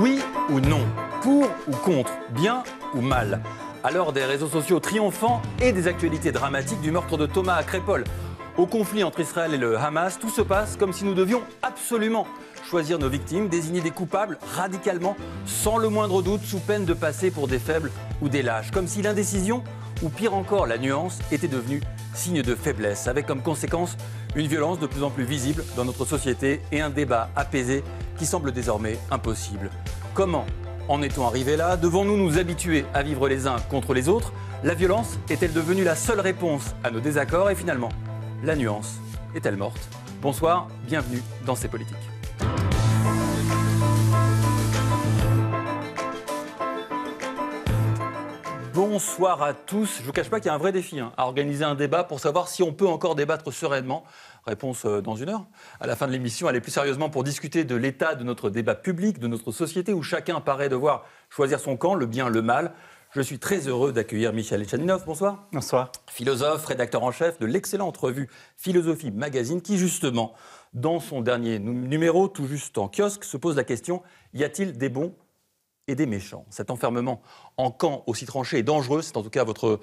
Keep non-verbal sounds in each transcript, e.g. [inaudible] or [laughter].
Oui ou non Pour ou contre Bien ou mal Alors des réseaux sociaux triomphants et des actualités dramatiques du meurtre de Thomas à Crépol, au conflit entre Israël et le Hamas, tout se passe comme si nous devions absolument choisir nos victimes, désigner des coupables radicalement, sans le moindre doute, sous peine de passer pour des faibles ou des lâches. Comme si l'indécision, ou pire encore la nuance, était devenue signe de faiblesse, avec comme conséquence une violence de plus en plus visible dans notre société et un débat apaisé qui semble désormais impossible. Comment en est-on arrivé là Devons-nous nous habituer à vivre les uns contre les autres La violence est-elle devenue la seule réponse à nos désaccords Et finalement, la nuance est-elle morte Bonsoir, bienvenue dans ces politiques Bonsoir à tous. Je ne vous cache pas qu'il y a un vrai défi hein, à organiser un débat pour savoir si on peut encore débattre sereinement Réponse euh, dans une heure. À la fin de l'émission, est plus sérieusement pour discuter de l'état de notre débat public, de notre société où chacun paraît devoir choisir son camp, le bien, le mal. Je suis très heureux d'accueillir Michel Etchaninov. Bonsoir. Bonsoir. Philosophe, rédacteur en chef de l'excellente revue Philosophie Magazine, qui justement, dans son dernier numéro, tout juste en kiosque, se pose la question y a-t-il des bons et des méchants Cet enfermement en camp aussi tranché est dangereux, c'est en tout cas votre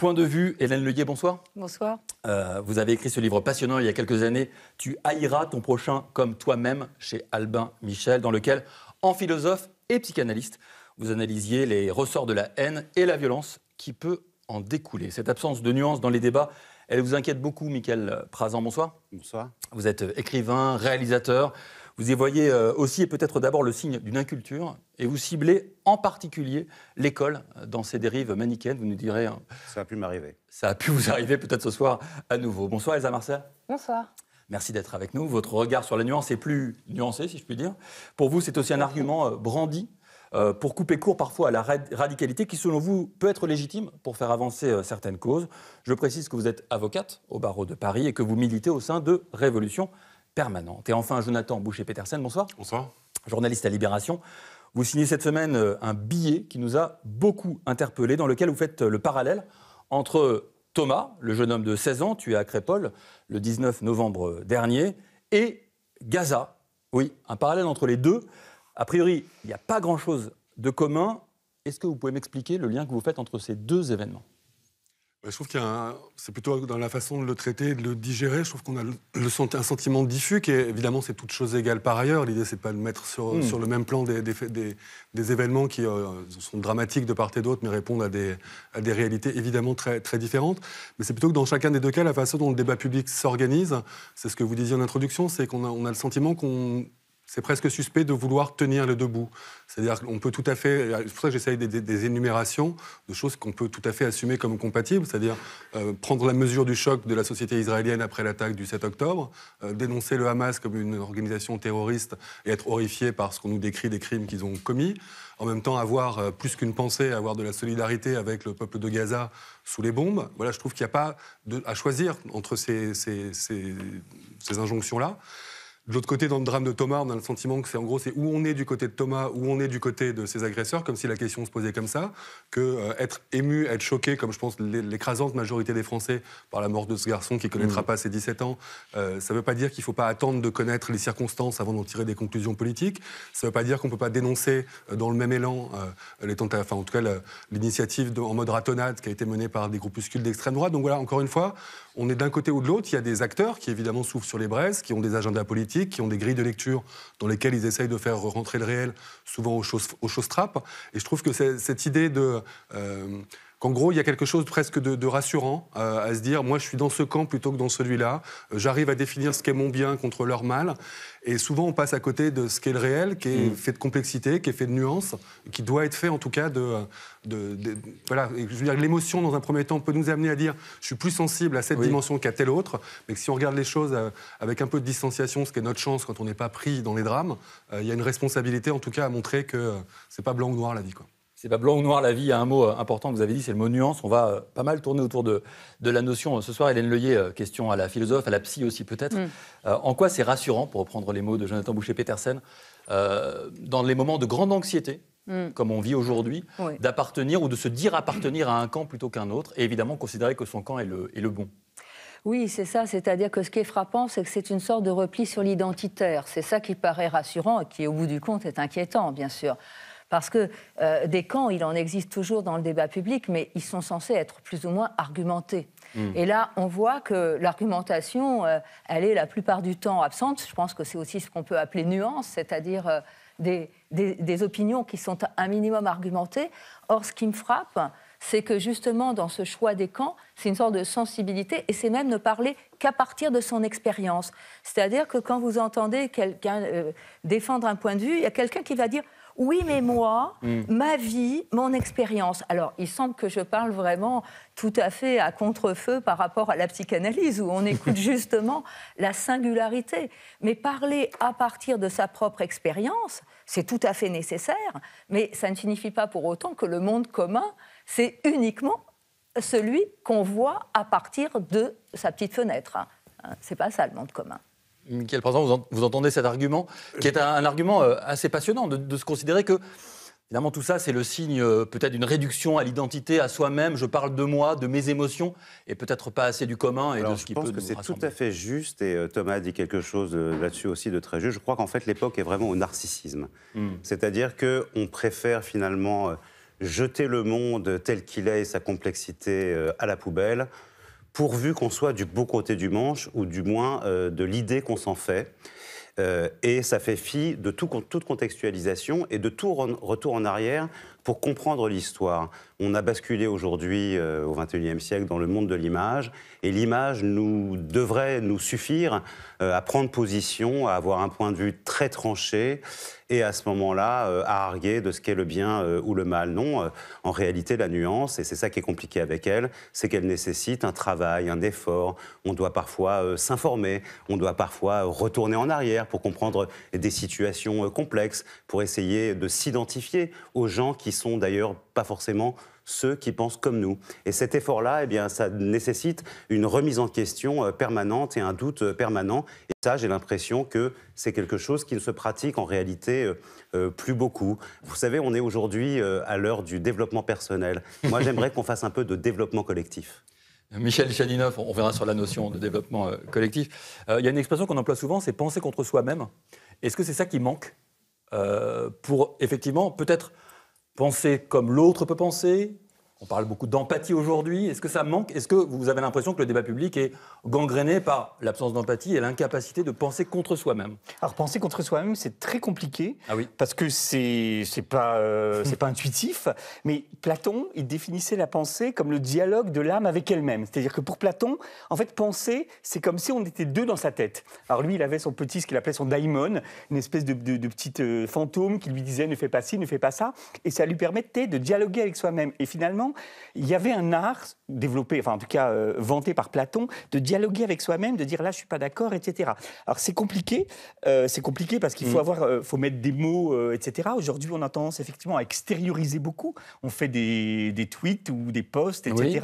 Point de vue, Hélène leguier bonsoir. Bonsoir. Euh, vous avez écrit ce livre passionnant il y a quelques années, Tu haïras ton prochain comme toi-même, chez Albin Michel, dans lequel, en philosophe et psychanalyste, vous analysiez les ressorts de la haine et la violence qui peut en découler. Cette absence de nuance dans les débats, elle vous inquiète beaucoup, Michael Prazan, bonsoir. Bonsoir. Vous êtes écrivain, réalisateur, vous y voyez euh, aussi et peut-être d'abord le signe d'une inculture et vous ciblez en particulier l'école dans ses dérives manichéennes. Vous nous direz. Hein, ça a pu m'arriver. Ça a pu vous arriver peut-être ce soir à nouveau. Bonsoir Elsa Marcel. Bonsoir. Merci d'être avec nous. Votre regard sur la nuance est plus nuancé, si je puis dire. Pour vous, c'est aussi un argument euh, brandi euh, pour couper court parfois à la radicalité qui, selon vous, peut être légitime pour faire avancer certaines causes. Je précise que vous êtes avocate au barreau de Paris et que vous militez au sein de Révolution permanente. Et enfin, Jonathan Boucher-Petersen, bonsoir. Bonsoir. Journaliste à Libération. Vous signez cette semaine euh, un billet qui nous a beaucoup interpellés, dans lequel vous faites euh, le parallèle entre Thomas, le jeune homme de 16 ans tué à Crépole le 19 novembre dernier, et Gaza. Oui, un parallèle entre les deux. A priori, il n'y a pas grand-chose de commun. Est-ce que vous pouvez m'expliquer le lien que vous faites entre ces deux événements bah, je trouve qu'il y a c'est plutôt dans la façon de le traiter, de le digérer. Je trouve qu'on a le sent... un sentiment diffus qui évidemment c'est toutes choses égales par ailleurs. L'idée c'est pas de mettre hmm. sur, le même plan des, événements qui euh, sont dramatiques de part et d'autre, mais répondent à des, des réalités évidemment très, très différentes. Mais c'est plutôt que dans chacun des deux cas, la façon dont le débat public s'organise, c'est ce que vous disiez en introduction, c'est qu'on a le sentiment qu'on c'est presque suspect de vouloir tenir le debout. C'est-à-dire qu'on peut tout à fait. pour ça que j'essaye des, énumérations de choses qu'on peut tout à fait assumer comme compatibles, c'est-à-dire euh, prendre la mesure du choc de la société israélienne après l'attaque du 7 octobre, euh, dénoncer le Hamas comme une organisation terroriste et être horrifié par ce qu'on nous décrit des crimes qu'ils ont commis. En même temps, avoir euh, plus qu'une pensée, avoir de la solidarité avec le peuple de Gaza sous les bombes. Voilà, je trouve qu'il n'y a pas à choisir entre ces injonctions-là. De l'autre côté, dans le drame de Thomas, on a le sentiment que c'est en gros c'est où on est du côté de Thomas, où on est du côté de ses agresseurs, comme si la question se posait comme ça, que euh, être ému, être choqué, comme je pense l'écrasante majorité des Français par la mort de ce garçon qui connaîtra mmh. pas ses 17 ans, euh, ça ne veut pas dire qu'il ne faut pas attendre de connaître les circonstances avant d'en tirer des conclusions politiques. Ça ne veut pas dire qu'on ne peut pas dénoncer euh, dans le même élan l'initiative en mode ratonnade qui a été menée par des groupuscules d'extrême droite. Donc voilà, encore une fois, on est d'un côté ou de l'autre. Il y a des acteurs qui évidemment souffrent sur les braises, qui ont des agendas politiques qui ont des grilles de lecture dans lesquelles ils essayent de faire rentrer le réel, souvent aux choses, aux choses trappes. Et je trouve que cette idée de... Euh, qu'en gros, il y a quelque chose presque de, rassurant euh, à se dire, moi je suis dans ce camp plutôt que dans celui-là, euh, j'arrive à définir ce qu'est mon bien contre leur mal. Et souvent, on passe à côté de ce est le réel, qui est mm. fait de complexité, qui est fait de nuances, qui doit être fait en tout cas de. voilà, je veux dire, l'émotion, dans un premier temps, peut nous amener à dire je suis plus sensible à cette dimension qu'à telle autre, mais si on regarde les choses euh, avec un peu de distanciation, ce qui est notre chance quand on n'est pas pris dans les drames, il y a une responsabilité en tout cas à montrer que c'est pas blanc ou noir la vie. Quoi c'est pas blanc ou noir la vie. Il y a un mot euh, important que vous avez dit, c'est le mot nuance. On va euh, pas mal tourner autour de, de la notion ce soir. Hélène Leuillet, euh, question à la philosophe, à la psy aussi peut-être. Mm. en quoi c'est rassurant, pour reprendre les mots de Jonathan Boucher-Petersen, dans les moments de grande anxiété, mm. comme on vit aujourd'hui, d'appartenir ou de se dire appartenir à un camp plutôt qu'un autre, et évidemment considérer que son camp est le, est le bon oui, c'est ça. C'est-à-dire que ce qui est frappant, c'est que c'est une sorte de repli sur l'identitaire. C'est ça qui paraît rassurant et qui, au bout du compte, est inquiétant, bien sûr. Parce que euh, des camps, il en existe toujours dans le débat public, mais ils sont censés être plus ou moins argumentés. Hmm. Et là, on voit que l'argumentation, euh, elle est la plupart du temps absente. Je pense que c'est aussi ce qu'on peut appeler nuance, c'est-à-dire euh, des, opinions qui sont un minimum argumentées. Or, ce qui me frappe, c'est que justement, dans ce choix des camps, c'est une sorte de sensibilité, et c'est même ne parler qu'à partir de son expérience. C'est-à-dire que quand vous entendez quelqu'un défendre un point de vue, il y a quelqu'un qui va dire oui, mais moi, hmm. ma vie, mon expérience. Alors, il semble que je parle vraiment tout à fait à contre-feu par rapport à la psychanalyse, où on écoute [laughs] justement la singularité. Mais parler à partir de sa propre expérience, c'est tout à fait nécessaire, mais ça ne signifie pas pour autant que le monde commun, c'est uniquement celui qu'on voit à partir de sa petite fenêtre. Hein. Hein, c'est pas ça le monde commun. Michael par vous, vous, entendez cet argument, qui est un, argument euh, assez passionnant, de, se considérer que finalement, tout ça, c'est le signe euh, peut-être d'une réduction à l'identité, à soi-même. Je parle de moi, de mes émotions, et peut-être pas assez du commun et de ce qui peut Je pense que c'est tout à fait juste, et euh, Thomas a dit quelque chose là-dessus aussi de très juste. Je crois qu'en fait, l'époque est vraiment au narcissisme. Hmm. C'est-à-dire qu'on préfère finalement jeter le monde tel qu'il est et sa complexité à la poubelle pourvu qu'on soit du beau côté du manche, ou du moins euh, de l'idée qu'on s'en fait. Euh, et ça fait fi de toute contextualisation et de tout retour en arrière pour comprendre l'histoire, on a basculé aujourd'hui euh, au au XXIe siècle dans le monde de l'image et l'image nous devrait nous suffire euh, à prendre position, à avoir un point de vue très tranché et à ce moment-là euh, à arguer de ce qu'est le bien ou le mal. Non, en réalité la nuance et c'est ça qui est compliqué avec elle, c'est qu'elle nécessite un travail, un effort. On doit parfois s'informer, on doit parfois retourner en arrière pour comprendre des situations complexes, pour essayer de s'identifier aux gens qui sont d'ailleurs pas forcément ceux qui pensent comme nous. Et cet effort-là, eh bien, ça nécessite une remise en question euh, permanente et un doute euh, permanent. Et ça, j'ai l'impression que c'est quelque chose qui ne se pratique en réalité euh, plus beaucoup. Vous savez, on est aujourd'hui à l'heure du développement personnel. Moi, j'aimerais qu'on fasse un peu de développement collectif. Michel Chaninoff, on verra sur la notion de développement collectif. Il y a une expression qu'on emploie souvent, c'est penser contre soi-même. Est-ce que c'est ça qui manque pour effectivement peut-être Penser comme l'autre peut penser, on parle beaucoup d'empathie aujourd'hui. Est-ce que ça manque Est-ce que vous avez l'impression que le débat public est gangréné par l'absence d'empathie et l'incapacité de penser contre soi-même Alors penser contre soi-même, c'est très compliqué ah oui. parce que c'est c'est pas euh, c'est [laughs] pas intuitif. Mais Platon, il définissait la pensée comme le dialogue de l'âme avec elle-même. C'est-à-dire que pour Platon, en fait, penser, c'est comme si on était deux dans sa tête. Alors lui, il avait son petit, ce qu'il appelait son daimon, une espèce de, petit euh, fantôme qui lui disait ne fais pas ci, ne fais pas ça, et ça lui permettait de dialoguer avec soi-même. Et finalement il y avait un art développé, enfin en tout cas euh, vanté par Platon, de dialoguer avec soi-même, de dire là je suis pas d'accord, etc. Alors c'est compliqué, euh, c'est compliqué parce qu'il faut mm. avoir, euh, faut mettre des mots, etc. Aujourd'hui on a tendance effectivement à extérioriser beaucoup, on fait des, des tweets ou des posts, etc.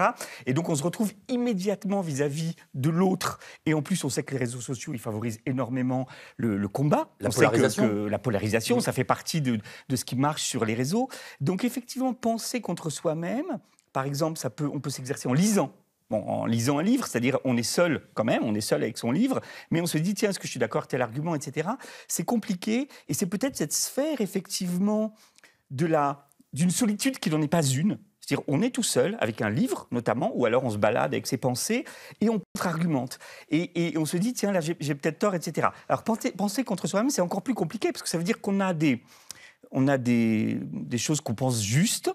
Et donc on se retrouve immédiatement vis-à-vis de l'autre. Et en plus on sait que les réseaux sociaux ils favorisent énormément le, combat, la polarisation, la polarisation, mm. ça fait partie de, de ce qui marche sur les réseaux. Donc effectivement penser contre soi-même par exemple, ça peut, on peut s'exercer en lisant. Bon, en lisant un livre, c'est-à-dire on est seul quand même, on est seul avec son livre, mais on se dit tiens, est-ce que je suis d'accord avec tel argument, etc. C'est compliqué et c'est peut-être cette sphère effectivement de la d'une solitude qui n'en est pas une. C'est-à-dire on est tout seul avec un livre notamment, ou alors on se balade avec ses pensées et on contre-argumente et, on se dit tiens là j'ai peut-être tort, etc. Alors penser, contre soi-même c'est encore plus compliqué parce que ça veut dire qu'on a des on a des, des choses qu'on pense juste,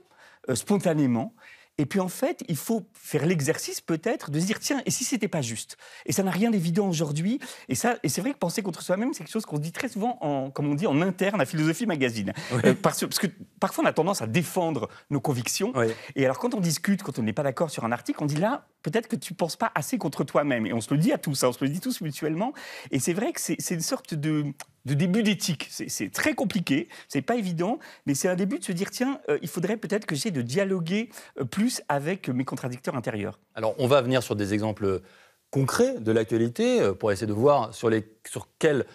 euh, spontanément et puis en fait, il faut faire l'exercice peut-être de se dire tiens, et si c'était pas juste Et ça n'a rien d'évident aujourd'hui. Et ça, et c'est vrai que penser contre soi-même, c'est quelque chose qu'on se dit très souvent, en, comme on dit en interne à Philosophie Magazine, euh, parce, que parfois on a tendance à défendre nos convictions. Et alors quand on discute, quand on n'est pas d'accord sur un article, on dit là, peut-être que tu ne penses pas assez contre toi-même. Et on se le dit à tous, hein, on se le dit tous mutuellement. Et c'est vrai que c'est une sorte de de début d'éthique. C'est très compliqué, c'est pas évident, mais c'est un début de se dire tiens, euh, il faudrait peut-être que j'essaie de dialoguer euh, plus avec mes contradicteurs intérieurs. Alors, on va venir sur des exemples concrets de l'actualité euh, pour essayer de voir sur, les, sur quels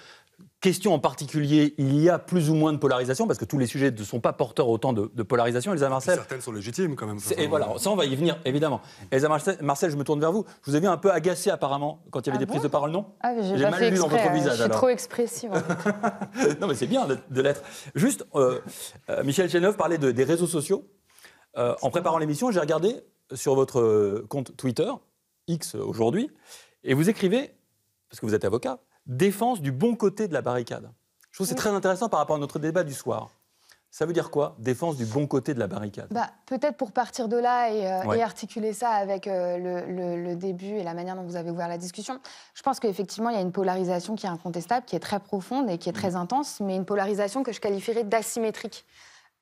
question en particulier, il y a plus ou moins de polarisation, parce que tous les sujets ne sont pas porteurs autant de, polarisation. Elsa Marcel. Certaines sont légitimes quand même. Et voilà, euh, ça on va y venir, évidemment. Elsa Marcel, je me tourne vers vous. vous avez vu un peu agacé apparemment quand il y avait ah des prises de parole, non ah, J'ai mal vu dans votre visage. Hein. Je suis trop expressive. [laughs] non, mais c'est bien de, l'être. Juste, euh, euh, Michel Cheneuve parlait des réseaux sociaux. en préparant l'émission, j'ai regardé sur votre compte Twitter, X aujourd'hui, et vous écrivez, parce que vous êtes avocat, défense du bon côté de la barricade. Je trouve que c'est très intéressant par rapport à notre débat du soir. Ça veut dire quoi Défense du bon côté de la barricade bah, Peut-être pour partir de là et, euh, articuler ça avec euh, le, début et la manière dont vous avez ouvert la discussion. Je pense qu'effectivement, il y a une polarisation qui est incontestable, qui est très profonde et qui est mmh. très intense, mais une polarisation que je qualifierais d'asymétrique.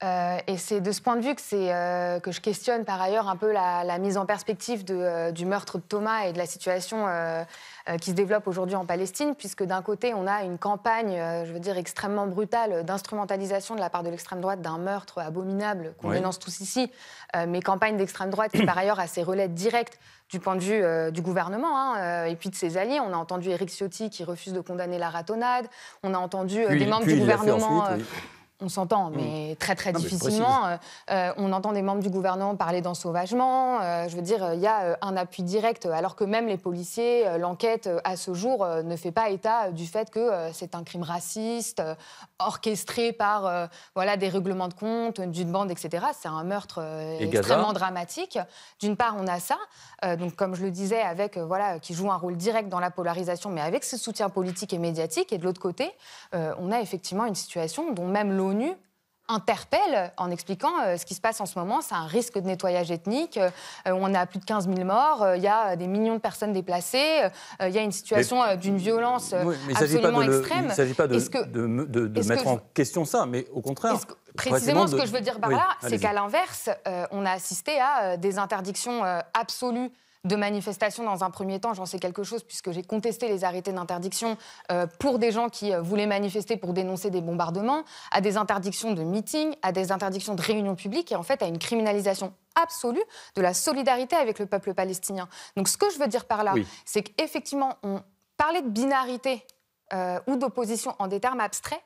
Euh, et c'est de ce point de vue que, euh, que, je questionne par ailleurs un peu la, mise en perspective euh, du meurtre de Thomas et de la situation qui se développe aujourd'hui en Palestine, puisque d'un côté, on a une campagne, je veux dire, extrêmement brutale d'instrumentalisation de la part de l'extrême droite d'un meurtre abominable qu'on dénonce tous ici, mais campagne d'extrême droite qui par ailleurs a ses relais directs du point de vue du gouvernement hein, et puis de ses alliés. On a entendu Eric Ciotti qui refuse de condamner la ratonnade. On a entendu des membres du gouvernement on s'entend, mm. mais très très difficilement. Euh, euh, on entend des membres du gouvernement parler d'ensauvagement. Euh, je veux dire, il y a un appui direct, alors que même les policiers, l'enquête à ce jour ne fait pas état du fait que c'est un crime raciste, orchestré par euh, voilà, des règlements de compte, d'une bande, etc. C'est un meurtre euh, extrêmement dramatique. D'une part, on a ça, euh, donc comme je le disais, avec voilà, qui joue un rôle direct dans la polarisation, mais avec ce soutien politique et médiatique. Et de l'autre côté, on a effectivement une situation dont même l'ONU interpelle en expliquant euh, ce qui se passe en ce moment. C'est un risque de nettoyage ethnique. Euh, on a plus de 15 000 morts. Il euh, y a des millions de personnes déplacées. Il y a une situation d'une violence absolument extrême. il ne s'agit pas de, mettre en question ça, mais au contraire. précisément, ce que je veux dire par là, c'est qu'à l'inverse, on a assisté à des interdictions absolues de manifestations dans un premier temps. J'en sais quelque chose puisque j'ai contesté les arrêtés d'interdiction euh, pour des gens qui euh, voulaient manifester pour dénoncer des bombardements, à des interdictions de meetings, à des interdictions de réunions publiques et en fait à une criminalisation absolue de la solidarité avec le peuple palestinien. Donc ce que je veux dire par là, c'est qu'effectivement, on parlait de binarité euh, ou d'opposition en des termes abstraits,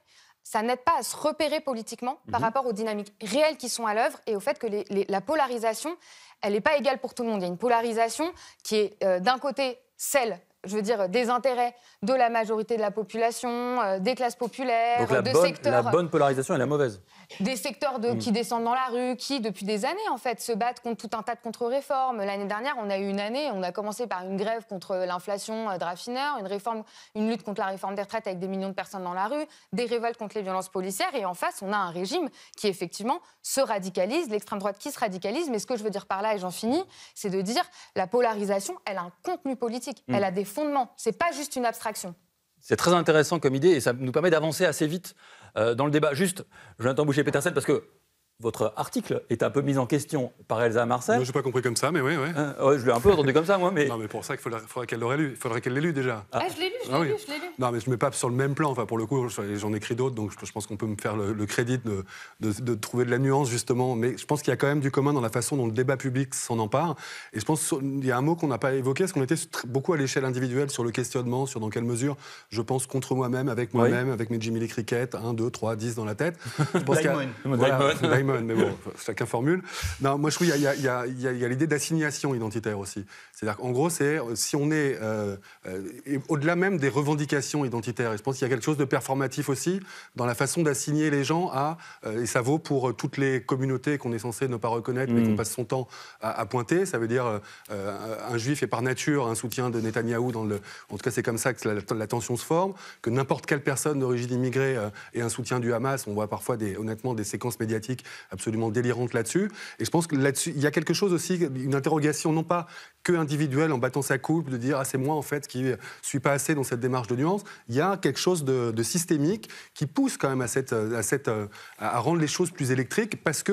ça n'aide pas à se repérer politiquement par mhm. rapport aux dynamiques réelles qui sont à l'œuvre et au fait que la polarisation, elle n'est pas égale pour tout le monde. Il y a une polarisation qui est euh, d'un côté celle je veux dire, des intérêts de la majorité de la population, euh, des classes populaires, de secteurs. La bonne polarisation et la mauvaise des secteurs mm. qui descendent dans la rue, qui, depuis des années, en fait, se battent contre tout un tas de contre-réformes. L'année dernière, on a eu une année, on a commencé par une grève contre l'inflation euh, de une, réforme, une lutte contre la réforme des retraites avec des millions de personnes dans la rue, des révoltes contre les violences policières. Et en face, on a un régime qui, effectivement, se radicalise, l'extrême droite qui se radicalise. Mais ce que je veux dire par là, et j'en finis, c'est de dire la polarisation, elle a un contenu politique, mm. elle a des fondements. C'est pas juste une abstraction. C'est très intéressant comme idée et ça nous permet d'avancer assez vite euh, dans le débat. Juste, Jonathan boucher petersen parce que votre article est un peu mis en question par Elsa Marcel. Je n'ai pas compris comme ça, mais oui. oui. Euh, je l'ai un peu entendu comme ça, moi. Mais... Non, mais pour ça, il faudrait qu'elle l'ait lu. Il faudrait qu'elle l'ait lu déjà. Ah, je l'ai lu, je l'ai ah lu, je l'ai lu. Non, mais je ne mets pas sur le même plan. Enfin, pour le coup, j'en écris d'autres, donc je pense qu'on peut me faire le, crédit de, trouver de la nuance, justement. Mais je pense qu'il y a quand même du commun dans la façon dont le débat public s'en empare. Et je pense qu'il y a un mot qu'on n'a pas évoqué, parce qu'on était beaucoup à l'échelle individuelle sur le questionnement, sur dans quelle mesure je pense contre moi-même, avec moi-même, avec mes Jimmy les Cricket, 1, 2, 3, 10 dans la tête mais bon, [laughs] chacun formule. Non, moi je trouve qu'il y a, l'idée d'assignation identitaire aussi. C'est-à-dire qu'en gros, c'est euh, si on est euh, euh, au-delà même des revendications identitaires, je pense qu'il y a quelque chose de performatif aussi dans la façon d'assigner les gens à, et ça vaut pour toutes les communautés qu'on est censé ne pas reconnaître, mais mm. qu'on passe son temps à, pointer. Ça veut dire un juif est par nature un soutien de Netanyahou, dans le, en tout cas c'est comme ça que la, tension se forme, que n'importe quelle personne d'origine immigrée et un soutien du Hamas. On voit parfois honnêtement des séquences médiatiques absolument délirante là-dessus. Et je pense que là-dessus, il y a quelque chose aussi, une interrogation non pas individuel en battant sa coupe, de dire ah c'est moi en fait qui suis pas assez dans cette démarche de nuance. Il y a quelque chose de, systémique qui pousse quand même à cette, à à rendre les choses plus électriques parce que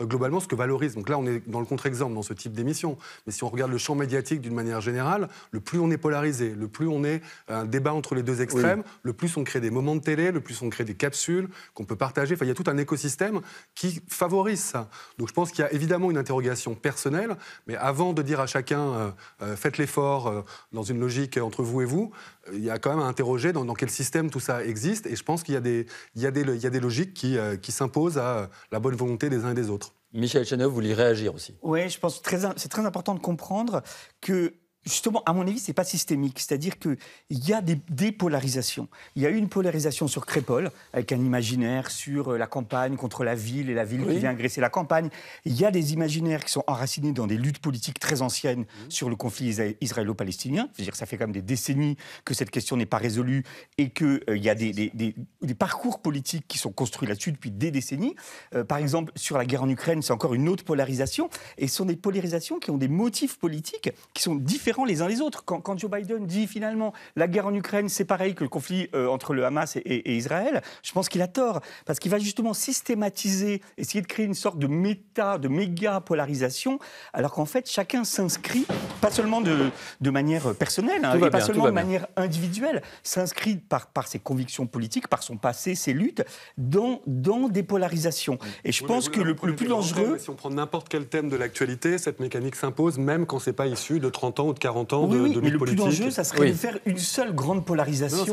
euh, globalement ce que valorise. Donc là on est dans le contre-exemple dans ce type d'émission. Mais si on regarde le champ médiatique d'une manière générale, le plus on est polarisé, le plus on est un débat entre les deux extrêmes, le plus on crée des moments de télé, le plus on crée des capsules qu'on peut partager. Enfin il y a tout un écosystème qui favorise ça. Donc je pense qu'il y a évidemment une interrogation personnelle, mais avant de dire à chacun euh, euh, faites l'effort euh, dans une logique entre vous et vous, il y a quand même à interroger dans, quel système tout ça existe. Et je pense qu'il y, a des, il y, il y a des logiques qui, qui s'imposent à la bonne volonté des uns et des autres. Michel Chenev, vous voulez réagir aussi Oui, je pense que c'est très important de comprendre que justement, à mon avis, ce n'est pas systémique. C'est-à-dire qu'il y a des, dépolarisations. polarisations. Il y a eu une polarisation sur Crépole, avec un imaginaire sur euh, la campagne contre la ville et la ville qui vient agresser la campagne. Il y a des imaginaires qui sont enracinés dans des luttes politiques très anciennes mmh. sur le conflit israélo-palestinien. C'est-à-dire ça fait quand même des décennies que cette question n'est pas résolue et qu'il euh, y a des, parcours politiques qui sont construits là-dessus depuis des décennies. Euh, par exemple, sur la guerre en Ukraine, c'est encore une autre polarisation. Et ce sont des polarisations qui ont des motifs politiques qui sont différents les uns les autres. Quand, Joe Biden dit finalement la guerre en Ukraine, c'est pareil que le conflit euh, entre le Hamas et, Israël, je pense qu'il a tort, parce qu'il va justement systématiser, essayer de créer une sorte de méta, de méga polarisation, alors qu'en fait, chacun s'inscrit, pas seulement de, manière personnelle, hein, pas seulement de manière individuelle, s'inscrit par, par ses convictions politiques, par son passé, ses luttes, dans, dans des polarisations. Et je pense que le, plus dangereux... si on prend n'importe quel thème de l'actualité, cette mécanique s'impose, même quand c'est pas issu de 30 ans ou de 40 ans oui, de, le politique. plus dangereux, ça serait de faire une seule grande polarisation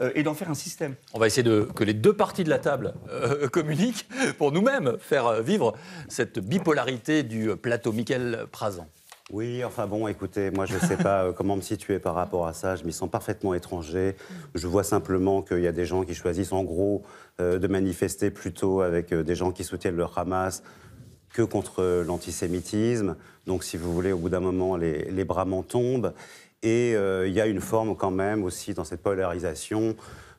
euh, et d'en faire un système. On va essayer de, que les deux parties de la table euh, [laughs] communiquent pour nous-mêmes faire euh, vivre cette bipolarité du plateau Michael Prasant. – Oui, enfin bon, écoutez, moi je ne sais pas comment me situer par rapport à ça. Je m'y sens parfaitement étranger. Je vois simplement qu'il y a des gens qui choisissent en gros de manifester plutôt avec des gens qui soutiennent le Hamas, que contre l'antisémitisme. Donc, si vous voulez, au bout d'un moment, les, les bras m'en tombent. Et euh, il y a une forme quand même aussi dans cette polarisation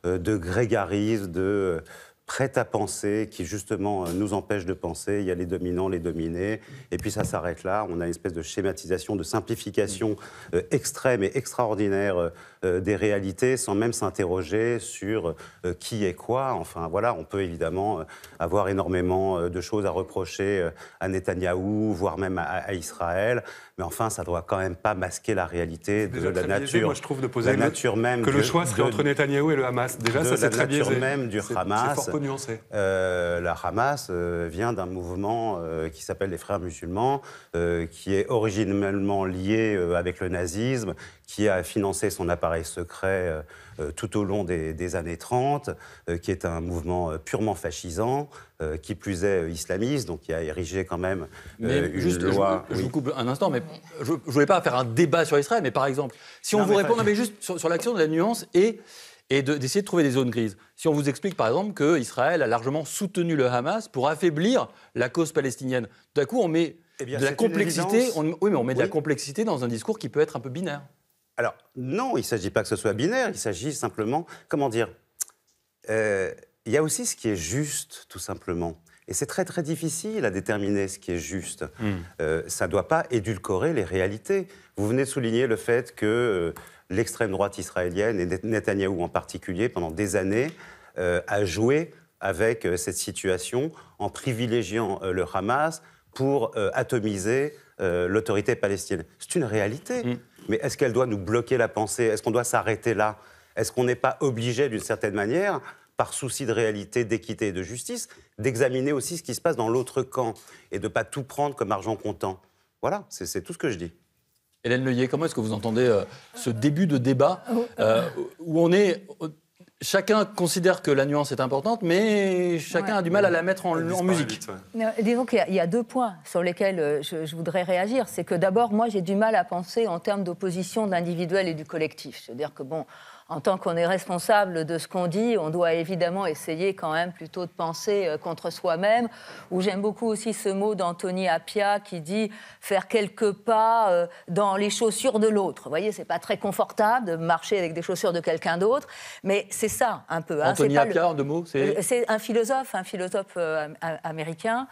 euh, de grégarisme, de prête à penser, qui justement euh, nous empêche de penser. Il y a les dominants, les dominés, et puis ça s'arrête là. On a une espèce de schématisation, de simplification euh, extrême et extraordinaire euh, des réalités, sans même s'interroger sur qui est quoi. Enfin voilà, on peut évidemment avoir énormément de choses à reprocher à Netanyahou, voire même à Israël. Mais enfin, ça ne doit quand même pas masquer la réalité de la nature. la nature même que le choix serait entre Netanyahou et le Hamas. Déjà, ça c'est très biaisé. La nature même du Hamas. C'est fort euh, la Hamas euh, vient d'un mouvement euh, qui s'appelle les Frères musulmans, qui est originellement lié avec le nazisme, qui a financé son appareil secret euh, tout au long des, années 30, euh, qui est un mouvement euh, purement fascisant, qui plus est islamiste, donc qui a érigé quand même une juste, loi. Je, vous coupe un instant, mais je ne voulais pas faire un débat sur Israël, mais par exemple, si on vous répond, juste sur, l'action de la nuance et et d'essayer de, trouver des zones grises. Si on vous explique par exemple que Israël a largement soutenu le Hamas pour affaiblir la cause palestinienne, tout à coup on met eh de la complexité, mais on met de la complexité dans un discours qui peut être un peu binaire. Alors, non, il ne s'agit pas que ce soit binaire, il s'agit simplement, comment dire, euh, il y a aussi ce qui est juste, tout simplement. Et c'est très très difficile à déterminer ce qui est juste. Hmm. Euh, ça ne doit pas édulcorer les réalités. Vous venez de souligner le fait que euh, l'extrême droite israélienne, et Netanyahou en particulier, pendant des années, a joué avec cette situation en privilégiant le Hamas pour atomiser euh, l'autorité palestinienne. C'est une réalité. Mm. Mais est-ce qu'elle doit nous bloquer la pensée Est-ce qu'on doit s'arrêter là Est-ce qu'on n'est pas obligé, d'une certaine manière, par souci de réalité, d'équité et de justice, d'examiner aussi ce qui se passe dans l'autre camp et de ne pas tout prendre comme argent comptant Voilà, c'est tout ce que je dis. Hélène Leuillet, comment est-ce que vous entendez euh, ce début de débat oh. euh, où on est Chacun considère que la nuance est importante, mais chacun a du mal à la mettre en, musique. il Disons qu'il y, a deux points sur lesquels euh, je, je voudrais réagir. C'est que d'abord, moi, j'ai du mal à penser en termes d'opposition de l'individuel et du collectif. C'est-à-dire que, bon, en tant qu'on est responsable de ce qu'on dit, on doit évidemment essayer quand même plutôt de penser euh, contre soi-même. Ou j'aime beaucoup aussi ce mot d'Anthony Appia qui dit faire quelques pas euh, dans les chaussures de l'autre. Vous voyez, c'est pas très confortable de marcher avec des chaussures de quelqu'un d'autre, mais c'est ça un peu. Hein. Anthony Appia, en deux mots, euh, c'est un philosophe, un philosophe américain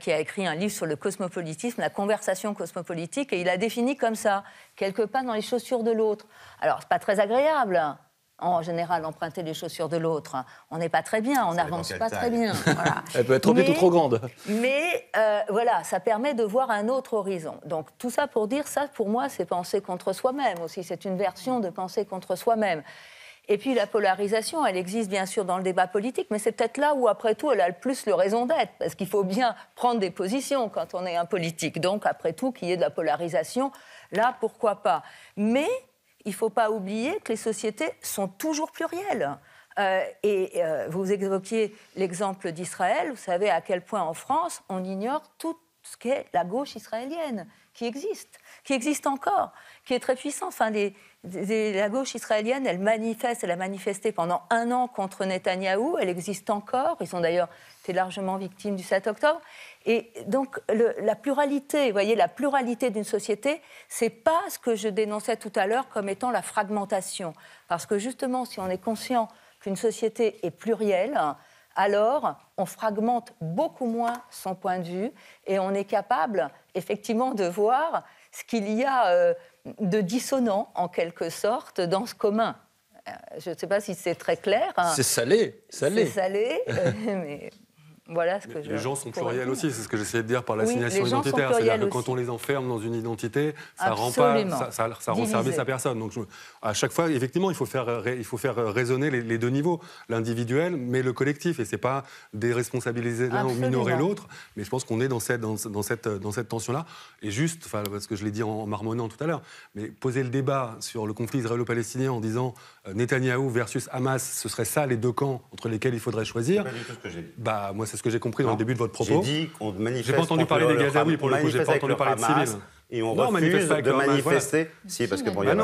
qui a écrit un livre sur le cosmopolitisme, la conversation cosmopolitique, et il a défini comme ça quelques pas dans les chaussures de l'autre. Alors c'est pas très agréable en général emprunter les chaussures de l'autre, hein. on n'est pas très bien, on n'avance pas très bien. [laughs] Elle peut être trop petite trop grande. Mais euh, voilà, ça permet de voir un autre horizon. Donc tout ça pour dire ça, pour moi, c'est penser contre soi-même aussi. C'est une version de penser contre soi-même. Et puis la polarisation, elle existe bien sûr dans le débat politique, mais c'est peut-être là où après tout elle a le plus le raison d'être, parce qu'il faut bien prendre des positions quand on est un politique. Donc après tout, qu'il y ait de la polarisation, là pourquoi pas. Mais il ne faut pas oublier que les sociétés sont toujours plurielles. Euh, et euh, vous évoquiez l'exemple d'Israël. Vous savez à quel point en France, on ignore tout ce qu'est la gauche israélienne qui existe qui existe encore, qui est très puissant. la gauche israélienne, elle manifeste, elle a manifesté pendant un an contre Netanyahou, elle existe encore, ils ont d'ailleurs été largement victimes du 7 octobre. Et donc la pluralité, vous voyez, la pluralité d'une société, c'est pas ce que je dénonçais tout à l'heure comme étant la fragmentation. Parce que justement, si on est conscient qu'une société est plurielle, alors on fragmente beaucoup moins son point de vue et on est capable effectivement de voir ce qu'il y a euh, de dissonant, en quelque sorte, dans ce commun. Euh, je ne sais pas si c'est très clair. Hein. C'est salé, salé. C'est salé, euh, [laughs] mais les gens sont pluriels aussi, c'est ce que j'essayais de dire par l'assignation identitaire. C'est-à-dire que quand on les enferme dans une identité, ça ne rend, pas, ça, ça, service à personne. Donc à chaque fois, effectivement, il faut faire, il faut faire résonner les, deux niveaux, l'individuel mais le collectif. Et ce n'est pas déresponsabiliser l'un ou minorer l'autre, mais je pense qu'on est dans cette, tension-là. Et juste, parce que je l'ai dit en, en marmonnant tout à l'heure, mais poser le débat sur le conflit israélo-palestinien en disant Netanyahou versus Hamas, ce serait ça les deux camps entre lesquels il faudrait choisir. Eh ben, bah moi c'est ce que j'ai compris dans le début de votre propos. J'ai dit qu'on manifeste. J'ai pas entendu parler des Gazaouis pour le coup, j'ai pas entendu parler Hamas, civils. Et on refuse de manifester. Si parce que non.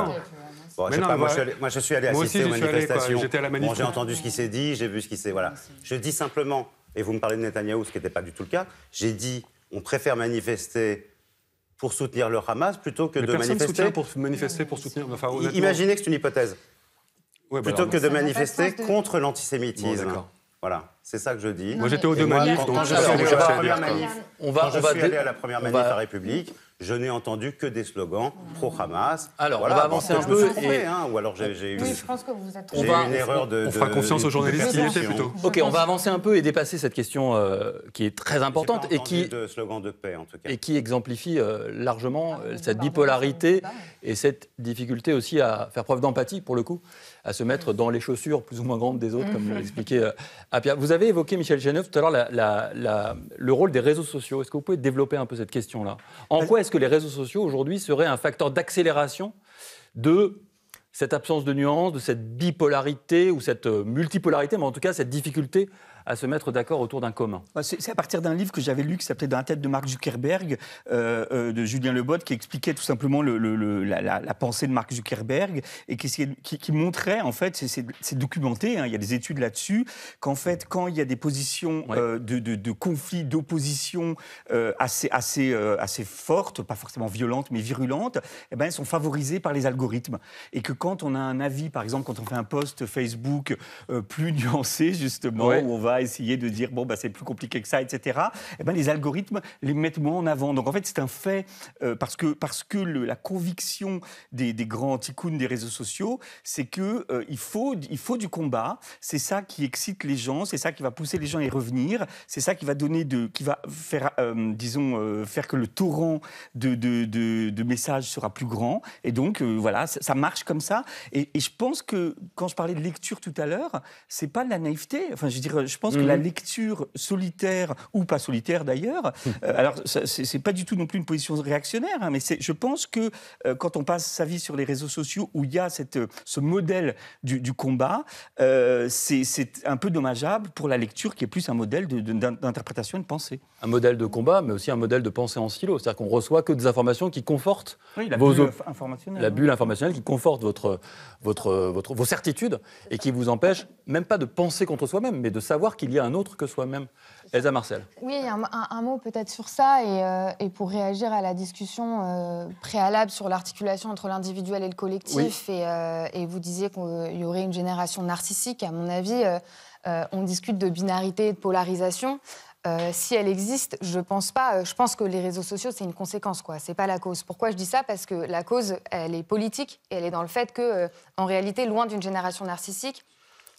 non, moi, je suis allé, assister aux manifestations. à la manif. j'ai entendu ce qui s'est dit, j'ai vu ce qui s'est. Voilà. Je dis simplement, et vous me parlez de Netanyahou, ce qui n'était pas du tout le cas, j'ai dit on préfère manifester pour soutenir le Hamas plutôt que Mais de manifester. pour manifester, pour soutenir. Enfin, Imaginez que c'est une hypothèse. Bah plutôt que de manifester contre l'antisémitisme. voilà, c'est ça que je dis. moi, j'étais au deux manifs, donc je suis allé à la première manif, on va, à la première manif à République, je n'ai entendu que des slogans pro Hamas. Alors, on va avancer un peu. Et... Hein, ou alors j'ai eu. je pense que vous êtes. erreur de. On confiance aux journalistes plutôt. Ok, on va avancer un peu et dépasser cette question euh, qui est très importante et qui. De slogan de paix en tout cas. Et qui exemplifie euh, largement ah, euh, cette bipolarité et cette difficulté aussi à faire preuve d'empathie pour le coup à se mettre dans les chaussures plus ou moins grandes des autres, comme à [laughs] euh, Pierre. Vous avez évoqué, Michel Cheneuve, tout à l'heure, le rôle des réseaux sociaux. Est-ce que vous pouvez développer un peu cette question-là En bah, quoi est-ce que les réseaux sociaux, aujourd'hui, seraient un facteur d'accélération de cette absence de nuances, de cette bipolarité ou cette euh, multipolarité, mais en tout cas cette difficulté à se mettre d'accord autour d'un commun. Bah, c'est à partir d'un livre que j'avais lu qui s'appelait Dans la tête de Mark Zuckerberg, euh, euh, de Julien Lebot qui expliquait tout simplement le, la, pensée de Mark Zuckerberg et qui, qui, montrait, en fait, c'est documenté, hein, il y a des études là-dessus, qu'en fait, quand il y a des positions euh, de, conflit, d'opposition assez, assez, assez fortes, pas forcément violentes, mais virulentes, eh ben, elles sont favorisées par les algorithmes. Et que quand on a un avis, par exemple, quand on fait un post Facebook plus [laughs] nuancé, justement, où on va essayer de dire bon, bah, c'est plus compliqué que ça, etc. et eh ben, les algorithmes les mettent moins en avant. Donc en fait, c'est un fait euh, parce que, parce que la conviction des, des grands icônes des réseaux sociaux, c'est que euh, il, faut, il faut du combat. C'est ça qui excite les gens, c'est ça qui va pousser les gens à y revenir, c'est ça qui va donner de, qui va faire, euh, disons, faire que le torrent de, de, de, messages sera plus grand. Et donc voilà, ça, marche comme ça. Et, et, je pense que quand je parlais de lecture tout à l'heure, c'est pas de la naïveté. Enfin, je veux dire, je, pense que la mhm. lecture solitaire, ou pas solitaire d'ailleurs, alors [laughs] euh, alors c'est pas du tout non plus une position réactionnaire, hein, mais je pense que euh, quand on passe sa vie sur les réseaux sociaux où il y a cette, euh, ce modèle du, combat, euh, c'est un peu dommageable pour la lecture qui est plus un modèle d'interprétation de, et de pensée. Un modèle de combat, mais aussi un modèle de pensée en silo. C'est-à-dire qu'on reçoit que des informations qui confortent la bulle informationnelle. La hein. bulle informationnelle qui conforte votre, votre, votre, vos certitudes et qui vous empêche même pas de penser contre soi-même, mais de savoir qu'il y a un autre que soi-même. Elsa Marcel. Oui, un, un, mot peut-être sur ça et, euh, pour réagir à la discussion euh, préalable sur l'articulation entre l'individuel et le collectif. Euh, et, vous disiez qu'il y aurait une génération narcissique. À mon avis, on discute de binarité et de polarisation. si elle existe, je pense pas. je pense que les réseaux sociaux, c'est une conséquence, quoi. C'est pas la cause. Pourquoi je dis ça Parce que la cause, elle est politique et elle est dans le fait que, en réalité, loin d'une génération narcissique,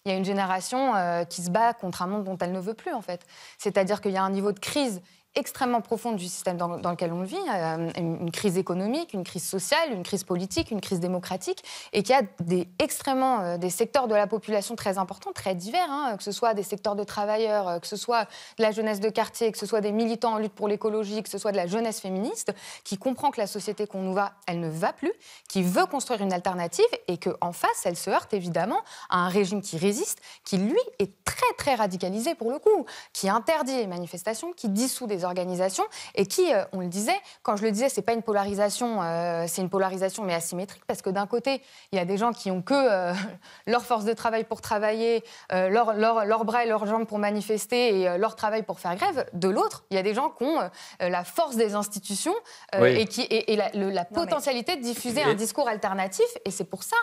il y a une génération euh, qui se bat contre un monde dont elle ne veut plus, en fait. C'est-à-dire qu'il y a un niveau de crise extrêmement profonde du système dans, lequel on vit, euh, une crise économique, une crise sociale, une crise politique, une crise démocratique, et qui a des, extrêmement euh, des secteurs de la population très importants, très divers, hein, que ce soit des secteurs de travailleurs, euh, que ce soit de la jeunesse de quartier, que ce soit des militants en lutte pour l'écologie, que ce soit de la jeunesse féministe, qui comprend que la société qu'on nous va, elle ne va plus, qui veut construire une alternative, et qu'en face, elle se heurte évidemment à un régime qui résiste, qui lui est très très radicalisé pour le coup, qui interdit les manifestations, qui dissout des organisations et qui, euh, on le disait, quand je le disais, c'est pas une polarisation, euh, c'est une polarisation mais asymétrique parce que d'un côté, il y a des gens qui ont que euh, [laughs] leur force de travail pour travailler, leurs leur, bras et leurs jambes pour manifester et leur travail pour faire grève. De l'autre, il y a des gens qui ont la force des institutions et, qui, et, la, potentialité de diffuser un discours alternatif. Et c'est pour ça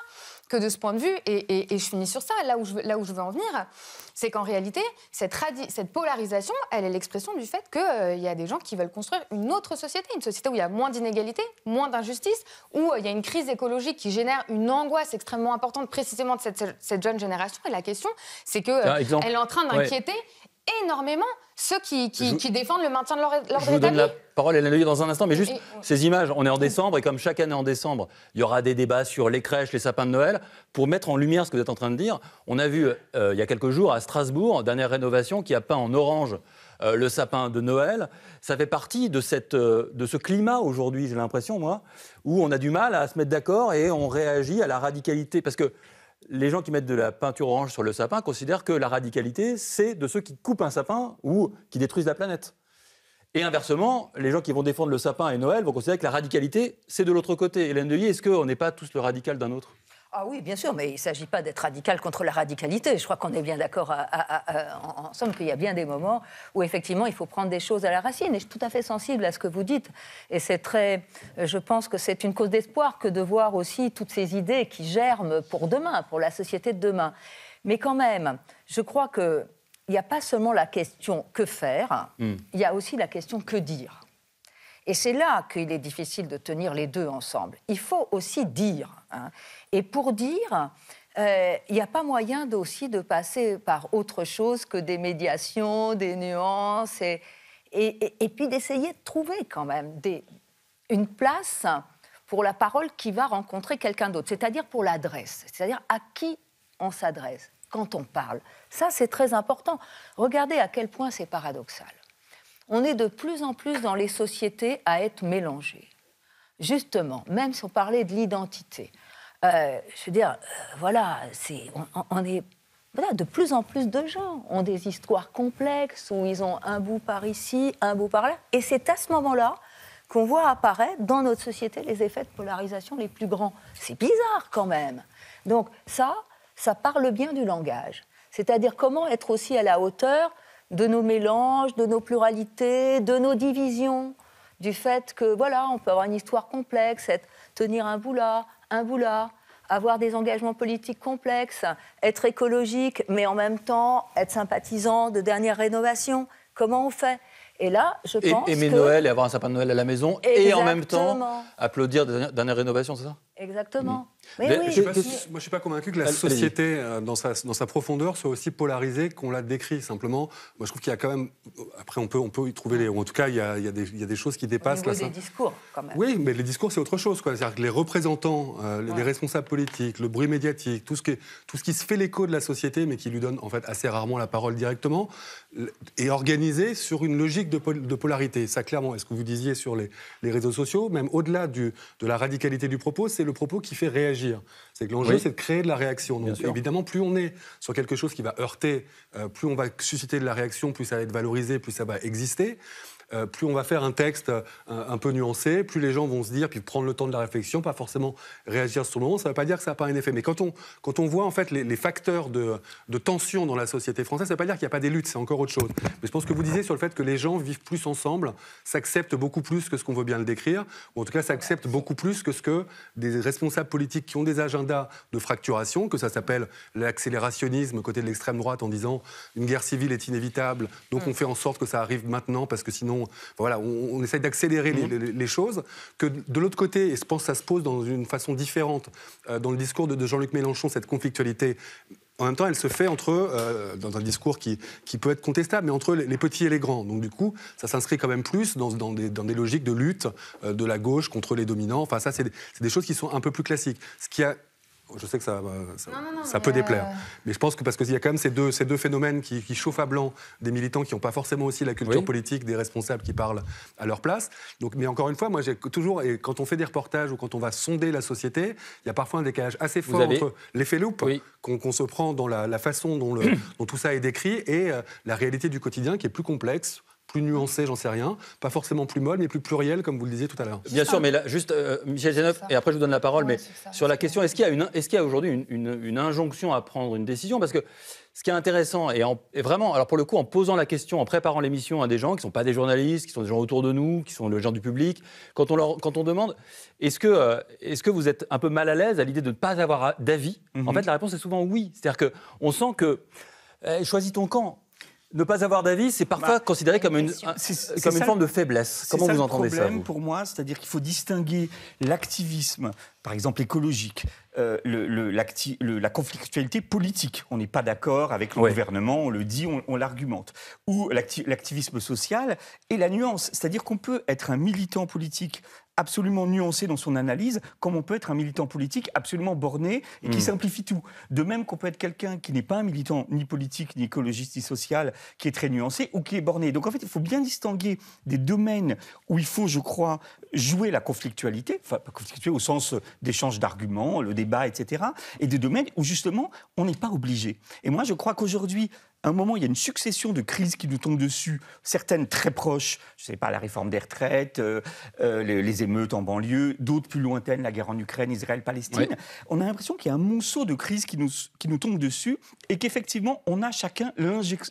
que de ce point de vue. Et, je finis sur ça, là où je, là où je veux en venir, c'est qu'en réalité, cette, polarisation, elle est l'expression du fait qu'il euh, y a des gens qui veulent construire une autre société, une société où il y a moins d'inégalités, moins d'injustices, où euh, il y a une crise écologique qui génère une angoisse extrêmement importante précisément de cette, jeune génération. Et la question, c'est qu'elle euh, est en train d'inquiéter énormément ceux qui, défendent le maintien de l'ordre établi. Je vous donne la parole à l'œil dans un instant, mais juste ces images. On est en décembre et comme chaque année en décembre, il y aura des débats sur les crèches, les sapins de Noël. Pour mettre en lumière ce que vous êtes en train de dire, on a vu euh, il y a quelques jours à Strasbourg, dernière rénovation, qui a peint en orange euh, le sapin de Noël. Ça fait partie de, cette, euh, de ce climat aujourd'hui, j'ai l'impression, moi, où on a du mal à se mettre d'accord et on réagit à la radicalité. Parce que les gens qui mettent de la peinture orange sur le sapin considèrent que la radicalité, c'est de ceux qui coupent un sapin ou qui détruisent la planète. Et inversement, les gens qui vont défendre le sapin et Noël vont considérer que la radicalité, c'est de l'autre côté. Hélène Deuilly, est-ce qu'on n'est pas tous le radical d'un autre ah oui, bien sûr, mais il ne s'agit pas d'être radical contre la radicalité. Je crois qu'on est bien d'accord ensemble qu'il y a bien des moments où effectivement il faut prendre des choses à la racine. Et je suis tout à fait sensible à ce que vous dites. Et c'est très, je pense que c'est une cause d'espoir que de voir aussi toutes ces idées qui germent pour demain, pour la société de demain. Mais quand même, je crois qu'il il n'y a pas seulement la question que faire, hmm. il y a aussi la question que dire. Et c'est là qu'il est difficile de tenir les deux ensemble. Il faut aussi dire. Hein. Et pour dire, euh, il n'y a pas moyen aussi de passer par autre chose que des médiations, des nuances, et, et, et, puis d'essayer de trouver quand même une place pour la parole qui va rencontrer quelqu'un d'autre, c'est-à-dire pour l'adresse, c'est-à-dire à qui on s'adresse quand on parle. Ça, c'est très important. Regardez à quel point c'est paradoxal on est de plus en plus dans les sociétés à être mélangées. Justement, même si on parlait de l'identité, euh, je veux dire, euh, voilà, on, est voilà, de plus en plus de gens ont des histoires complexes où ils ont un bout par ici, un bout par là, et c'est à ce moment-là qu'on voit apparaître dans notre société les effets de polarisation les plus grands. C'est bizarre quand même. Donc ça, ça parle bien du langage. C'est-à-dire comment être aussi à la hauteur de nos mélanges, de nos pluralités, de nos divisions, du fait que, voilà, on peut avoir une histoire complexe, être, tenir un bout un bout avoir des engagements politiques complexes, être écologique, mais en même temps être sympathisant de dernière rénovation. Comment on fait Et là, je pense. Et, aimer Noël et avoir un sapin de Noël à la maison, et en même temps applaudir dernières rénovation, c'est ça Exactement. Oui, je ne suis, pas convaincu que la société, euh, dans sa, dans sa profondeur, soit aussi polarisée qu'on la décrit. Simplement, moi, je trouve qu'il y a quand même. Après, on peut, on peut y trouver les. En tout cas, il y a, il y a, des, il y a des, choses qui dépassent. là discours, quand même. Oui, mais les discours, c'est autre chose. C'est-à-dire que les représentants, euh, les, responsables politiques, le bruit médiatique, tout ce qui, tout ce qui se fait l'écho de la société, mais qui lui donne en fait assez rarement la parole directement, est organisé sur une logique de, de polarité. Ça, clairement, est-ce que vous disiez sur les, les réseaux sociaux, même au-delà de la radicalité du propos, c'est le propos qui fait réellement c'est que l'enjeu, c'est de créer de la réaction. évidemment, plus on est sur quelque chose qui va heurter, euh, plus on va susciter de la réaction, plus ça va être valorisé, plus ça va exister. Euh, plus on va faire un texte euh, un peu nuancé, plus les gens vont se dire, puis prendre le temps de la réflexion, pas forcément réagir sur le moment. Ça ne veut pas dire que ça n'a pas un effet. Mais quand on, voit en fait les, facteurs de, de, tension dans la société française, ça ne veut pas dire qu'il n'y a pas des luttes, c'est encore autre chose. Mais je pense que vous disiez sur le fait que les gens vivent plus ensemble, s'acceptent beaucoup plus que ce qu'on veut bien le décrire, ou en tout cas s'acceptent beaucoup plus que ce que des responsables politiques qui ont des agendas de fracturation, que ça s'appelle l'accélérationnisme côté de l'extrême droite en disant une guerre civile est inévitable, donc mm. on fait en sorte que ça arrive maintenant parce que sinon on, voilà, on, essaye d'accélérer mhm. les, choses, que de l'autre côté, et je pense que ça se pose dans une façon différente euh, dans le discours de, Jean-Luc Mélenchon, cette conflictualité en même temps, elle se fait entre, euh, dans un discours qui, qui, peut être contestable, mais entre les petits et les grands. Donc du coup, ça s'inscrit quand même plus dans, dans, des, logiques de lutte euh, de la gauche contre les dominants. Enfin, ça, c'est des, choses qui sont un peu plus classiques. Ce qui a je sais que ça, bah, peut euh, déplaire. Mais je pense que parce qu'il y a quand même ces deux, phénomènes qui, chauffent à blanc des militants qui n'ont pas forcément aussi la culture politique des responsables qui parlent à leur place. mais encore une fois, moi j'ai toujours, et quand on fait des reportages ou quand on va sonder la société, il y a parfois un décalage assez fort entre l'effet loupe qu'on se prend dans la, façon [clears throat] dont, tout ça est décrit et euh, la réalité du quotidien qui est plus complexe plus nuancé, j'en sais rien, pas forcément plus molle, mais plus pluriel, comme vous le disiez tout à l'heure. Bien sûr, mais là, juste, euh, Michel Zeneuf, et après je vous donne la parole, mais sur la question, est-ce qu'il y a, aujourd'hui une, injonction à prendre une décision Parce que ce qui est intéressant, et, vraiment, alors pour le coup, en posant la question, en préparant l'émission à des gens qui ne sont pas des journalistes, qui sont des gens autour de nous, qui sont le genre du public, quand on, leur, quand on demande est-ce que, euh, que vous êtes un peu mal à l'aise à l'idée de ne pas avoir d'avis En mhm. fait, la réponse est souvent oui. C'est-à-dire qu'on sent que. Eh, choisis ton camp. Ne pas avoir d'avis, c'est parfois bah, considéré comme une, comme forme de faiblesse. Comment vous entendez ça le problème pour moi, c'est-à-dire qu'il faut distinguer l'activisme, par exemple écologique, euh, le, la conflictualité politique. On n'est pas d'accord avec le gouvernement, on le dit, on, l'argumente. Ou l'activisme social et la nuance. C'est-à-dire qu'on peut être un militant politique absolument nuancé dans son analyse, comme on peut être un militant politique absolument borné et qui hmm. simplifie tout. De même qu'on peut être quelqu'un qui n'est pas un militant ni politique, ni écologiste, ni social, qui est très nuancé ou qui est borné. Donc en fait, il faut bien distinguer des domaines où il faut, je crois, jouer la conflictualité, enfin, conflictualité au sens d'échange d'arguments, le etc. Et des domaines où justement on n'est pas obligé. Et moi je crois qu'aujourd'hui, à un moment, il y a une succession de crises qui nous tombent dessus, certaines très proches, je ne sais pas, la réforme des retraites, euh, euh, les, émeutes en banlieue, d'autres plus lointaines, la guerre en Ukraine, Israël, Palestine. On a l'impression qu'il y a un monceau de crises qui nous, qui nous tombent dessus et qu'effectivement, on a chacun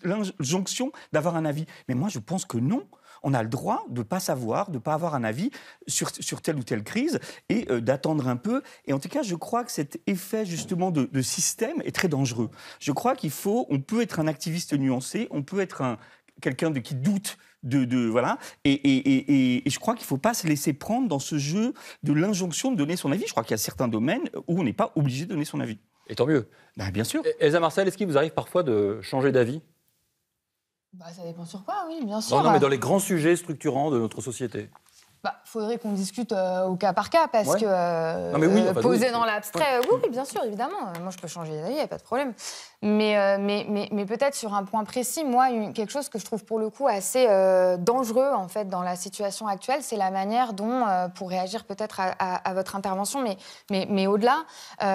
l'injonction d'avoir un avis. Mais moi, je pense que non on a le droit de ne pas savoir, de ne pas avoir un avis sur, telle ou telle crise et euh, d'attendre un peu. Et en tout cas, je crois que cet effet justement de, système est très dangereux. Je crois qu'il faut, on peut être un activiste nuancé, on peut être un, quelqu'un qui doute de, de, voilà. Et, je crois qu'il ne faut pas se laisser prendre dans ce jeu de l'injonction de donner son avis. Je crois qu'il y a certains domaines où on n'est pas obligé de donner son avis. Et tant mieux. Ben, bien sûr. E-, Elsa Marcel, est-ce qu'il vous arrive parfois de changer d'avis bah, Ça dépend sur quoi, oui, bien sûr. Non, mais dans les grands sujets structurants de notre société. Il bah, faudrait qu'on discute euh, au cas par cas, parce que euh, non, mais oui, euh, poser dans l'abstrait, oui, bien sûr, évidemment. Moi, je peux changer d'avis, pas de problème. Euh, mais, mais, mais, peut-être sur un point précis, moi, quelque chose que je trouve pour le coup assez euh, dangereux en fait dans la situation actuelle, c'est la manière dont, euh, pour réagir peut-être à, votre intervention, mais, mais, mais au-delà,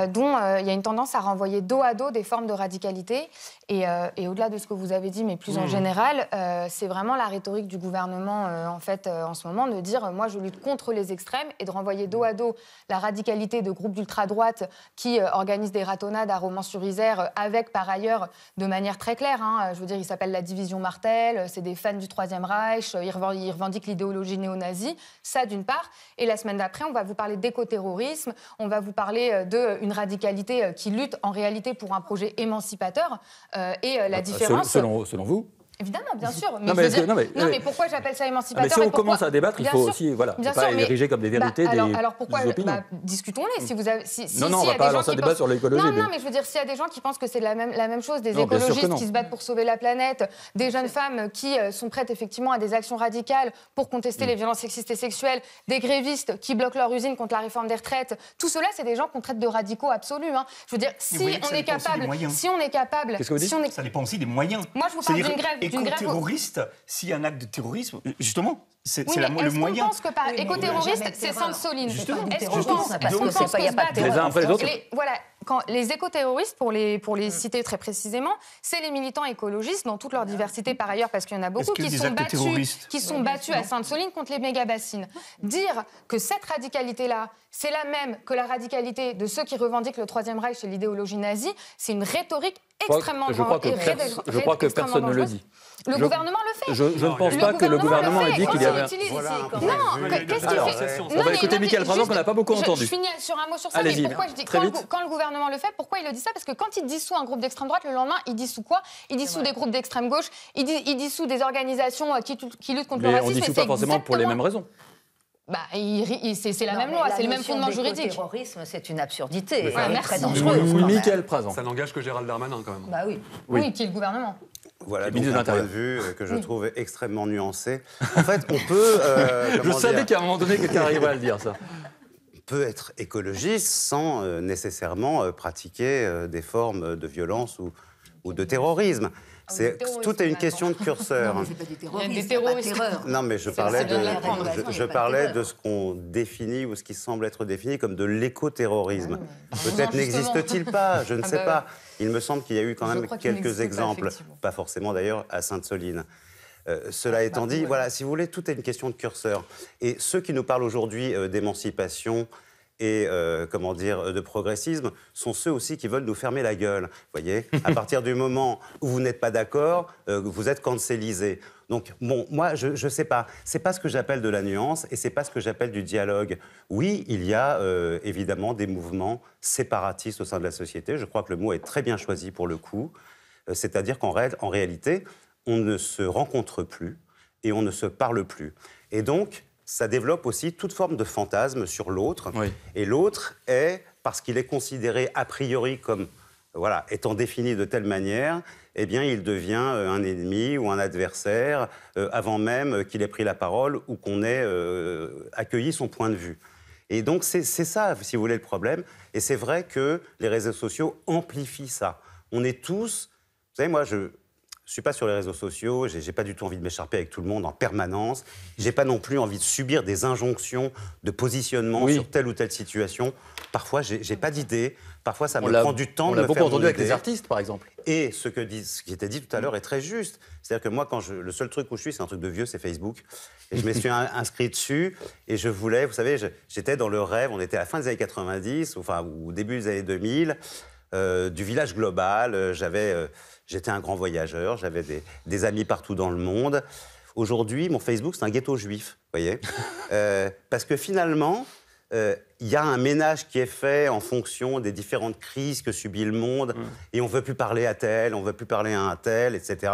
dont il y a une tendance à renvoyer dos à dos des formes de radicalité. Et, et au-delà de ce que vous avez dit, mais plus en mmh. général, c'est vraiment la rhétorique du gouvernement en fait en ce moment de dire moi je lutte contre les extrêmes et de renvoyer dos à dos la radicalité de groupes d'ultra-droite qui organisent des ratonnades à Romans-sur-Isère avec par ailleurs de manière très claire. Hein, je veux dire, il s'appelle la division Martel, euh, c'est des fans du Troisième Reich, euh, ils revendiquent l'idéologie néo-nazie, ça d'une part. Et la semaine d'après, on va vous parler d'écoterrorisme, on va vous parler euh, d'une radicalité qui lutte en réalité pour un projet émancipateur. et la bah, différence... Selon, selon vous Évidemment, bien sûr. Mais non, mais, pourquoi j'appelle ça émancipateur ah, mais Si on commence à débattre, il faut aussi, voilà, pas ériger comme des bah, vérités alors, alors pourquoi, bah, Discutons-les. Si vous avez, si, non, non, si va pas lancer un débat sur l'écologie. Non, non, mais je veux dire, s'il y a des gens qui pensent que c'est la même, la même chose, des écologistes qui se battent pour sauver la planète, des jeunes femmes qui euh, sont prêtes effectivement à des actions radicales pour contester mm. les violences sexistes et sexuelles, des grévistes qui bloquent leur usine contre la réforme des retraites, tout cela, c'est des gens qu'on traite de radicaux absolus. Hein. Je veux dire, si on est capable, si on est capable, si on ça dépend aussi des moyens. Moi, je vous parle d'une grève éco-terroriste, s'il y a un acte de terrorisme, justement, c'est oui, le -ce moyen. Je pense que par éco-terroriste, c'est sainte Justement, est-ce qu'on pense, parce que c'est pas, il n'y a pas de terrorisme. Voilà, les éco-terroristes, pour les, mm. citer très précisément, c'est les militants écologistes dans toute leur ah. diversité par ailleurs, parce qu'il y en a beaucoup qui sont, battus, qui sont battus à Sainte-Soline contre les méga-bassines. Dire que cette radicalité-là, c'est la même que la radicalité de ceux qui revendiquent le Troisième Reich et l'idéologie nazie, c'est une rhétorique extrêmement dangereuse. je crois que personne ne le dit. Le gouvernement le fait. Je, ne pense pas que le gouvernement ait dit qu'il y avait. Non, qu'est-ce qu'il fait On va écouter Michael Prasant qu'on n'a pas beaucoup entendu. Je finis sur un mot sur ça, pourquoi je dis quand le gouvernement le fait, pourquoi il le dit ça Parce que quand il dissout un groupe d'extrême droite, le lendemain, il dissout quoi Il dissout des groupes d'extrême gauche, il dissout des organisations euh, qui luttent contre le racisme. On ne dissout pas forcément pour les mêmes raisons. Bah, c'est la même loi, c'est le même fondement juridique. Le terrorisme, c'est une absurdité. c'est Très dangereux. Oui, Michael Prasant. Ça n'engage que Gérald Darmanin, quand même. Bah oui. Oui, oui qui est le gouvernement. Voilà donc un point de vue euh, que je trouve extrêmement nuancé. En fait, on peut... Euh, [laughs] je savais qu'à un moment donné, quelqu'un arriverait à le dire, ça peut être écologiste sans euh, nécessairement pratiquer des formes de violence ou de terrorisme. Ah tout est une question de curseur. Non, non, mais je parlais de, ce qu'on définit ou ce qui semble être défini comme de l'éco-terrorisme. Ah Peut-être ah n'existe-t-il pas, je ne sais bah pas. Il me semble qu'il y a eu quand même quelques exemples, pas, forcément d'ailleurs à Sainte-Soline. Euh, cela étant bah dit, voilà, si vous voulez, tout est une question de curseur. Et ceux qui nous parlent aujourd'hui euh, d'émancipation, et euh, comment dire euh, de progressisme sont ceux aussi qui veulent nous fermer la gueule. Voyez, à partir du moment où vous n'êtes pas d'accord, euh, vous êtes cancellisés. Donc bon, moi je ne sais pas. C'est pas ce que j'appelle de la nuance et c'est pas ce que j'appelle du dialogue. Oui, il y a évidemment des mouvements séparatistes au sein de la société. Je crois que le mot est très bien choisi pour le coup. C'est-à-dire qu'en réalité, on ne se rencontre plus et on ne se parle plus. Et donc, ça développe aussi toute forme de fantasme sur l'autre. Et l'autre est, parce qu'il est considéré a priori comme, voilà, étant défini de telle manière, eh bien, il devient euh, un ennemi ou un adversaire euh, avant même euh, qu'il ait pris la parole ou qu'on ait accueilli son point de vue. Et donc, c'est ça, si vous voulez, le problème. Et c'est vrai que les réseaux sociaux amplifient ça. On est tous... Vous savez, moi, je, je suis pas sur les réseaux sociaux, j'ai pas du tout envie de m'écharper avec tout le monde en permanence. J'ai pas non plus envie de subir des injonctions de positionnement sur telle ou telle situation. Parfois, j'ai pas d'idée. Parfois, ça me prend du temps. On l'a beaucoup entendu avec des artistes, par exemple. Et ce, que qui était dit tout à l'heure est très juste. C'est-à-dire que moi, quand je, le seul truc où je suis, c'est un truc de vieux, c'est Facebook. Et je me suis [laughs] inscrit dessus et je voulais, vous savez, j'étais dans le rêve, on était à la fin des années 90, enfin, au début des années 2000. Euh, du village global. Euh, j'avais, euh, j'étais un grand voyageur, j'avais des, amis partout dans le monde. Aujourd'hui, mon Facebook, c'est un ghetto juif, vous voyez [laughs] Parce que finalement, il y a un ménage qui est fait en fonction des différentes crises que subit le monde, mm. et on veut plus parler à tel, on veut plus parler à un tel, etc.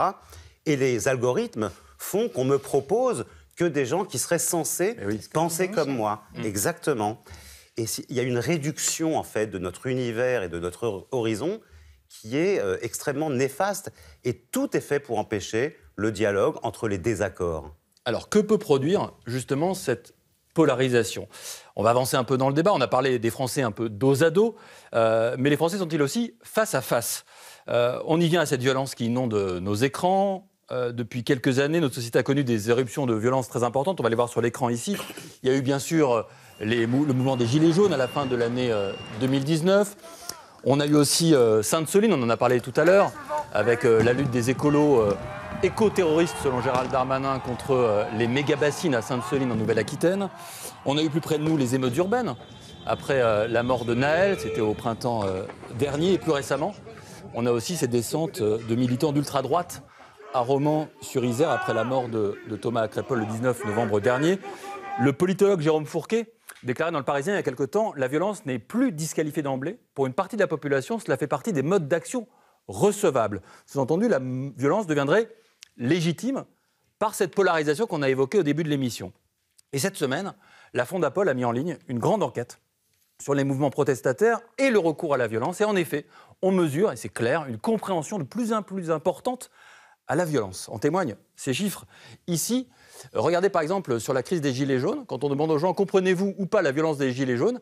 Et les algorithmes font qu'on me propose que des gens qui seraient censés eh penser comme moi. Mm. Exactement. Et il y a une réduction en fait de notre univers et de notre horizon qui est euh, extrêmement néfaste. Et tout est fait pour empêcher le dialogue entre les désaccords. Alors que peut produire justement cette polarisation On va avancer un peu dans le débat. On a parlé des Français un peu dos à dos, euh, mais les Français sont-ils aussi face à face euh, On y vient à cette violence qui inonde nos écrans, depuis quelques années, notre société a connu des éruptions de violence très importantes. On va les voir sur l'écran ici. Il y a eu bien sûr le mouvement des Gilets jaunes à la fin de l'année 2019. Euh, on a eu aussi euh, Sainte-Soline, on en a parlé tout à l'heure, avec euh, la lutte des écolos éco-terroristes, selon Gérald Darmanin, contre les méga-bassines à Sainte-Soline en Nouvelle-Aquitaine. On a eu plus près de nous les émeutes urbaines, après la mort de Naël, c'était au printemps dernier, et plus récemment, on a aussi ces descentes de militants d'ultra-droite à Romans-sur-Isère, après la mort de, de Thomas Acrépol le 19 novembre dernier. Le politologue Jérôme Fourquet déclaré dans Le Parisien il y a quelque temps, la violence n'est plus disqualifiée d'emblée. Pour une partie de la population, cela fait partie des modes d'action recevables. Sous-entendu, la violence deviendrait légitime par cette polarisation qu'on a évoquée au début de l'émission. Et cette semaine, la Fondapol a mis en ligne une grande enquête sur les mouvements protestataires et le recours à la violence. Et en effet, on mesure, et c'est clair, une compréhension de plus en plus importante à la violence. En témoignent ces chiffres. Ici, regardez par exemple sur la crise des Gilets jaunes, quand on demande aux gens comprenez-vous ou pas la violence des Gilets jaunes,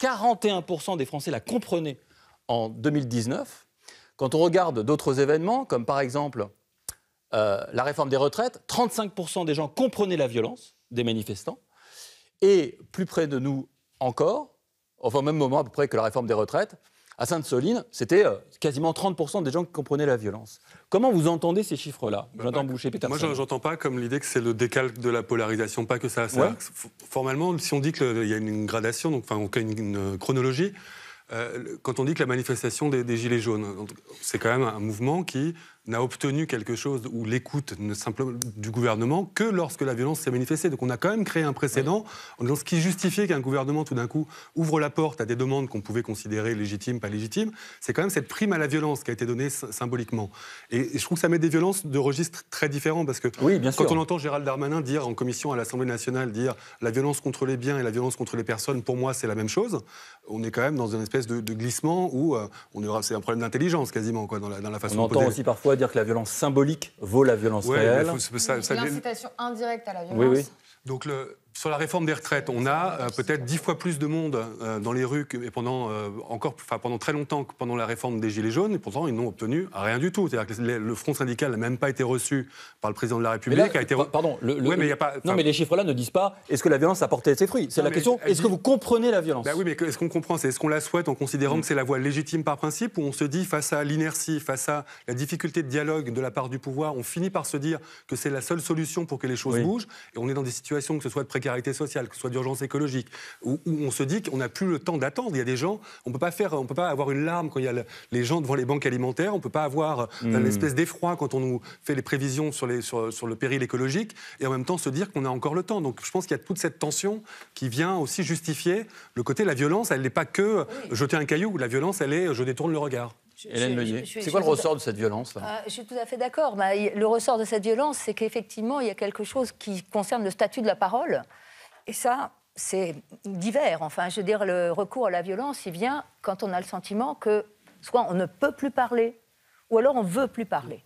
41% des Français la comprenaient en 2019. Quand on regarde d'autres événements, comme par exemple euh, la réforme des retraites, 35% des gens comprenaient la violence des manifestants. Et plus près de nous encore, enfin au même moment à peu près que la réforme des retraites, à Sainte-Soline, c'était euh, quasiment 30% des gens qui comprenaient la violence. Comment vous entendez ces chiffres-là bah, J'entends bah, Boucher Peterson. Moi, j'entends pas comme l'idée que c'est le décalque de la polarisation, pas que ça. ça Formellement, si on dit qu'il y a une gradation, donc, enfin, une chronologie, euh, quand on dit que la manifestation des Gilets jaunes, c'est quand même un mouvement qui n'a obtenu quelque chose ou l'écoute du gouvernement que lorsque la violence s'est manifestée. Donc on a quand même créé un précédent, oui. ce qui justifiait qu'un gouvernement tout d'un coup ouvre la porte à des demandes qu'on pouvait considérer légitimes, pas légitimes. C'est quand même cette prime à la violence qui a été donnée symboliquement. Et je trouve que ça met des violences de registres très différents parce que quand on entend Gérald Darmanin dire en commission à l'Assemblée nationale dire la violence contre les biens et la violence contre les personnes, pour moi c'est la même chose. On est quand même dans une espèce de, glissement où euh, c'est un problème d'intelligence quasiment quoi dans la, dans la façon. On entend aussi parfois dire que la violence symbolique vaut la violence ouais, réelle. L'incitation indirecte à la violence. Oui, oui. Donc le, sur la réforme des retraites, on a euh, peut-être dix fois plus de monde euh, dans les rues que pendant, euh, encore, enfin, pendant très longtemps que pendant la réforme des Gilets jaunes, et pourtant ils n'ont obtenu rien du tout. C'est-à-dire que le, Front syndical n'a même pas été reçu par le président de la République. a été... Pardon, le, pas, non, mais les chiffres-là ne disent pas est-ce que la violence a porté ses fruits C'est la question est-ce que vous comprenez la violence bah Oui, mais est-ce qu'on comprend C'est est-ce qu'on la souhaite en considérant mm. que c'est la voie légitime par principe ou on se dit face à l'inertie, face à la difficulté de dialogue de la part du pouvoir, on finit par se dire que c'est la seule solution pour que les choses bougent et on est dans des situations que ce soit de précarité sociale, que ce soit d'urgence écologique, où, on se dit qu'on n'a plus le temps d'attendre. Il y a des gens, on peut faire, on peut pas avoir une larme quand il y a les gens devant les banques alimentaires, on ne peut pas avoir une euh, hmm. espèce d'effroi quand on nous fait les prévisions sur, sur, le péril écologique, et en même temps se dire qu'on a encore le temps. Donc je pense qu'il y a toute cette tension qui vient aussi justifier le côté la violence, elle n'est pas que jeter un caillou, la violence, elle est je détourne le regard. Hélène Meunier, c'est quoi le ressort de cette violence ah, Je suis tout à fait d'accord. Bah, le ressort de cette violence, c'est qu'effectivement, il y a quelque chose qui concerne le statut de la parole. Et ça, c'est divers. Enfin, je veux dire, le recours à la violence, il vient quand on a le sentiment que soit on ne peut plus parler, ou alors on veut plus parler.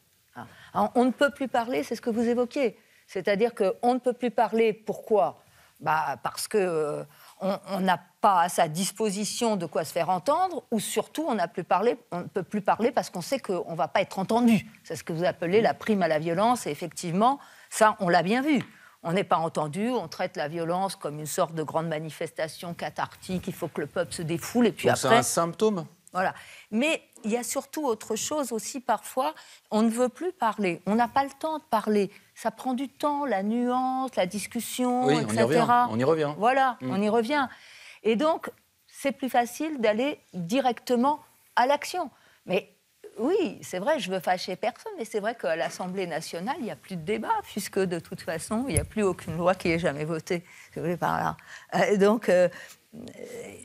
Ah. on ne peut plus parler, c'est ce que vous évoquiez. C'est-à-dire qu'on ne peut plus parler, pourquoi bah, Parce que... Euh, on n'a pas à sa disposition de quoi se faire entendre, ou surtout on ne peut plus parler parce qu'on sait qu'on ne va pas être entendu. C'est ce que vous appelez la prime à la violence, et effectivement, ça, on l'a bien vu. On n'est pas entendu, on traite la violence comme une sorte de grande manifestation cathartique, il faut que le peuple se défoule, et puis après... C'est un symptôme voilà. Mais il y a surtout autre chose aussi parfois, on ne veut plus parler, on n'a pas le temps de parler. Ça prend du temps, la nuance, la discussion, etc. On y revient. On y revient. Voilà, mm. on y revient. Et donc, c'est plus facile d'aller directement à l'action. Mais oui, c'est vrai, je veux fâcher personne, mais c'est vrai qu'à l'Assemblée nationale, il n'y a plus de débat, puisque de toute façon, il n'y a plus aucune loi qui ait jamais votée. voulez euh, Donc, euh, euh,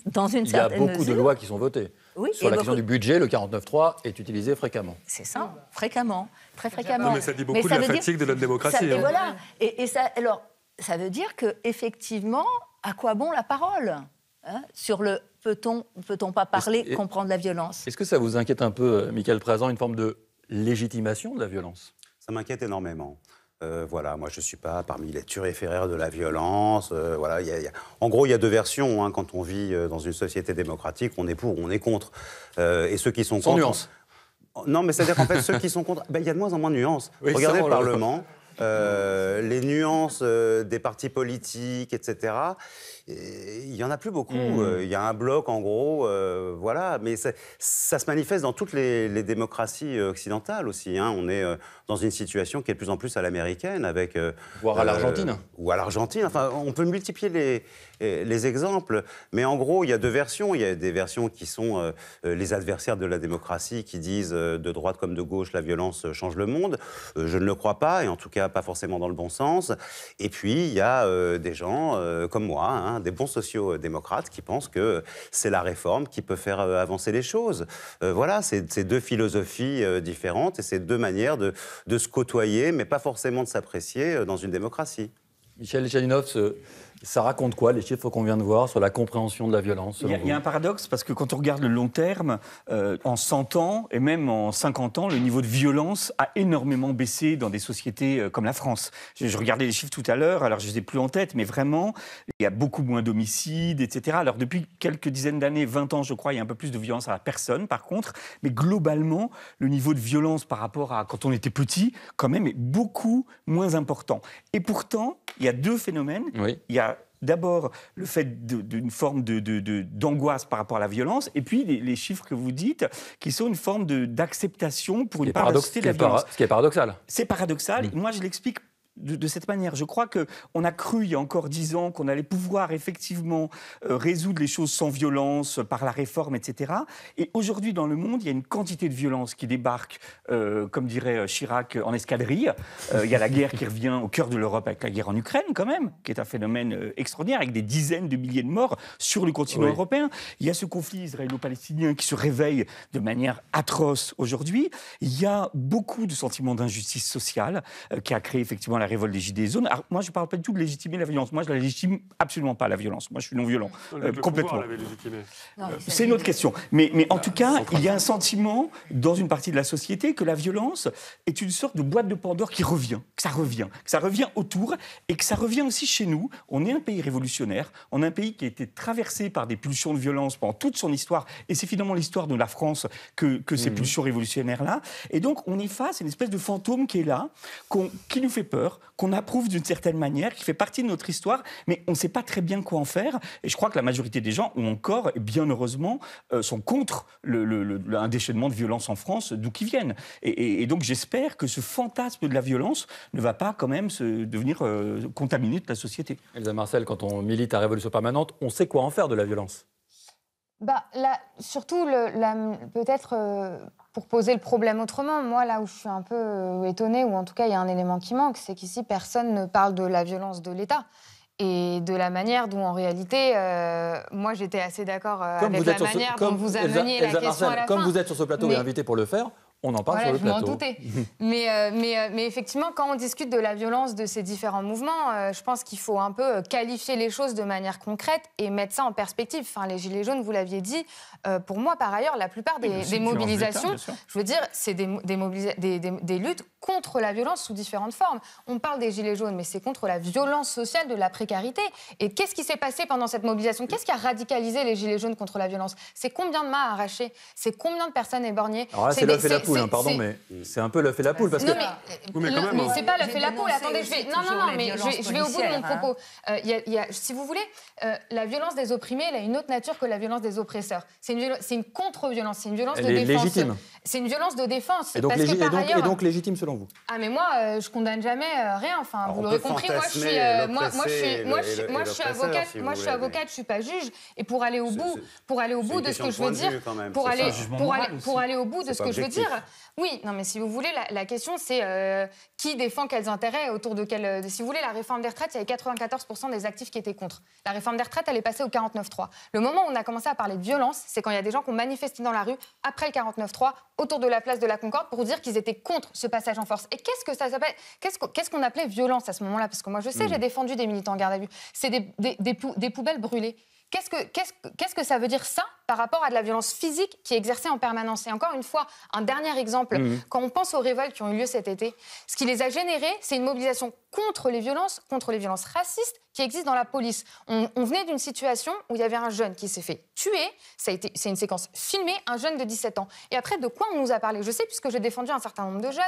dans une Il y a beaucoup de lois qui sont votées. Sur la question du budget, le 49.3 est utilisé fréquemment. C'est ça, fréquemment, très fréquemment. mais ça dit beaucoup de la fatigue de notre démocratie. Ça, hein. et voilà. Et, ça, alors, ça veut dire que effectivement, à quoi bon la parole hein, sur le peut-on peut-on pas parler, comprendre la violence Est-ce que ça vous inquiète un peu, euh, Michael Présent, une forme de légitimation de la violence Ça m'inquiète énormément. Euh, voilà, moi je ne suis pas parmi les turéféraires de la violence. Euh, voilà, En gros, il y a deux versions. Hein, quand on vit euh, dans une société démocratique, on est pour, on est contre. et ceux qui sont contre. nuance. Non, mais c'est-à-dire qu'en fait, ceux qui sont contre. [laughs] Ben, il y a de moins en moins de nuances. Regardez le Parlement. [laughs] [laughs] Euh, les nuances euh, des partis politiques, etc. Il n'y en a plus beaucoup. Hmm. Euh, il y a un bloc, en gros, voilà. Mais ça, se manifeste dans toutes les, démocraties occidentales aussi. Hein. On est dans une situation qui est de plus en plus à l'américaine, avec... Voire à l'Argentine. Ou à l'Argentine. Enfin, on peut multiplier les, les exemples. Mais en gros, il y a deux versions. Il y a des versions qui sont les adversaires de la démocratie, qui disent de droite comme de gauche, la violence change le monde. je ne le crois pas, et en tout cas, euh, pas forcément dans le bon sens. Et puis, il y a euh, des gens euh, comme moi, hein, des bons sociaux-démocrates, qui pensent que c'est la réforme qui peut faire avancer les choses. voilà, c'est deux philosophies différentes et c'est deux manières de, se côtoyer, mais pas forcément de s'apprécier dans une démocratie. Michel Chalinov, ça raconte quoi, les chiffres qu'on vient de voir, sur la compréhension de la violence Il y, a un paradoxe, parce que quand on regarde le long terme, euh, en 100 ans, et même en 50 ans, le niveau de violence a énormément baissé dans des sociétés euh, comme la France. Je, regardais les chiffres tout à l'heure, alors je ne les ai plus en tête, mais vraiment, il y a beaucoup moins d'homicides, etc. Alors depuis quelques dizaines d'années, 20 ans, je crois, il y a un peu plus de violence à la personne, par contre, mais globalement, le niveau de violence par rapport à quand on était petit, quand même, est beaucoup moins important. Et pourtant, il y a deux phénomènes. Oui. Il y d'abord le fait d'une forme d'angoisse de, par rapport à la violence, et puis les, chiffres que vous dites, qui sont une forme d'acceptation pour une part de la violence. Ce qui est paradoxal. C'est paradoxal. Mm. Moi, je l'explique de, cette manière. Je crois qu'on a cru il y a encore dix ans qu'on allait pouvoir effectivement euh, résoudre les choses sans violence, euh, par la réforme, etc. Et aujourd'hui, dans le monde, il y a une quantité de violence qui débarque, euh, comme dirait Chirac, en escadrille. il y a la guerre qui revient au cœur de l'Europe avec la guerre en Ukraine, quand même, qui est un phénomène extraordinaire, avec des dizaines de milliers de morts sur le continent européen. Il y a ce conflit israélo-palestinien qui se réveille de manière atroce aujourd'hui. Il y a beaucoup de sentiments d'injustice sociale qui a créé effectivement la révolte des Gilets moi, je ne parle pas du tout de légitimer la violence. Moi, je ne la légitime absolument pas, la violence. Moi, je suis non-violent. Euh, complètement. C'est une autre question. Mais, mais en bah, tout cas, il y a un sentiment dans une partie de la société que la violence est une sorte de boîte de Pandore qui revient, que ça revient, que ça revient autour et que ça revient aussi chez nous. On est un pays révolutionnaire, on est un pays qui a été traversé par des pulsions de violence pendant toute son histoire. Et c'est finalement l'histoire de la France que, que ces mmh. pulsions révolutionnaires-là. Et donc, on est face à une espèce de fantôme qui est là, qui nous fait peur, qu'on approuve d'une certaine manière, qui fait partie de notre histoire, mais on ne sait pas très bien quoi en faire. Et je crois que la majorité des gens ont encore, et bien heureusement, euh, sont contre un déchaînement de violence en France, d'où qu'ils viennent. Et, donc j'espère que ce fantasme de la violence ne va pas quand même se devenir euh, de la société. Elsa Marcel, quand on milite à Révolution permanente, on sait quoi en faire de la violence bah, là, surtout, peut-être euh, pour poser le problème autrement, moi là où je suis un peu euh, étonnée, ou en tout cas il y a un élément qui manque, c'est qu'ici personne ne parle de la violence de l'État et de la manière dont en réalité, euh, moi j'étais assez d'accord euh, avec la manière dont vous ameniez la question Comme vous êtes sur ce plateau et invité pour le faire, on en parle sur le je plateau. Doutais. [laughs] mais, euh, mais, euh, mais, effectivement, quand on discute de la violence de ces différents mouvements, euh, je pense qu'il faut un peu qualifier les choses de manière concrète et mettre ça en perspective. Enfin, les Gilets jaunes, vous l'aviez dit, pour moi, par ailleurs, la plupart des, mobilisations, je veux dire, c'est des, des, luttes contre la violence sous différentes formes. On parle des Gilets jaunes, mais c'est contre la violence sociale de la précarité. Et qu'est-ce qui s'est passé pendant cette mobilisation Qu'est-ce qui a radicalisé les Gilets jaunes contre la violence C'est combien de mains arrachées C'est combien de personnes éborgnées Hein, pardon, mais c'est un peu l'œuf et la bah, poule. Parce non, que... mais, euh, hein. c'est pas l'œuf et la poule. Attendez, je vais. au bout de mon hein. propos. Euh, si vous voulez, euh, la violence des opprimés, elle a une autre nature que la violence des oppresseurs. C'est une, contre-violence, c'est une violence de défense. C'est une violence de défense. Et donc, légitime selon vous Ah, mais moi, je je condamne jamais rien. Enfin, vous l'aurez compris, moi, je suis, suis, moi, je avocate, je suis suis pas juge. Et pour aller au bout, pour aller au bout de ce que je veux dire, pour aller, pour aller au bout de ce que je veux dire, oui, non, mais si vous voulez, la, question, c'est euh, qui défend quels intérêts autour de quelle euh, si vous voulez, la réforme des retraites, il y avait 94% des actifs qui étaient contre. La réforme des retraites, elle est passée au 49-3. Le moment où on a commencé à parler de violence, c'est quand il y a des gens qui ont manifesté dans la rue après le 49-3 autour de la place de la Concorde pour dire qu'ils étaient contre ce passage en force. Et qu'est-ce que ça s'appelle Qu'est-ce qu'on appelait violence à ce moment-là Parce que moi, je sais, hmm. j'ai défendu des militants en garde à vue. C'est des poubelles brûlées. Qu'est-ce que, quest ça veut dire ça par rapport à de la violence physique qui est exercée en permanence Et encore une fois, un dernier exemple, mmh. quand on pense aux révoltes qui ont eu lieu cet été, ce qui les a générées, c'est une mobilisation contre les violences, contre les violences racistes qui existent dans la police. On, venait d'une situation où il y avait un jeune qui s'est fait tuer, ça a été, c'est une séquence filmée, un jeune de 17 ans. Et après, de quoi on nous a parlé Je sais, puisque j'ai défendu un certain nombre de jeunes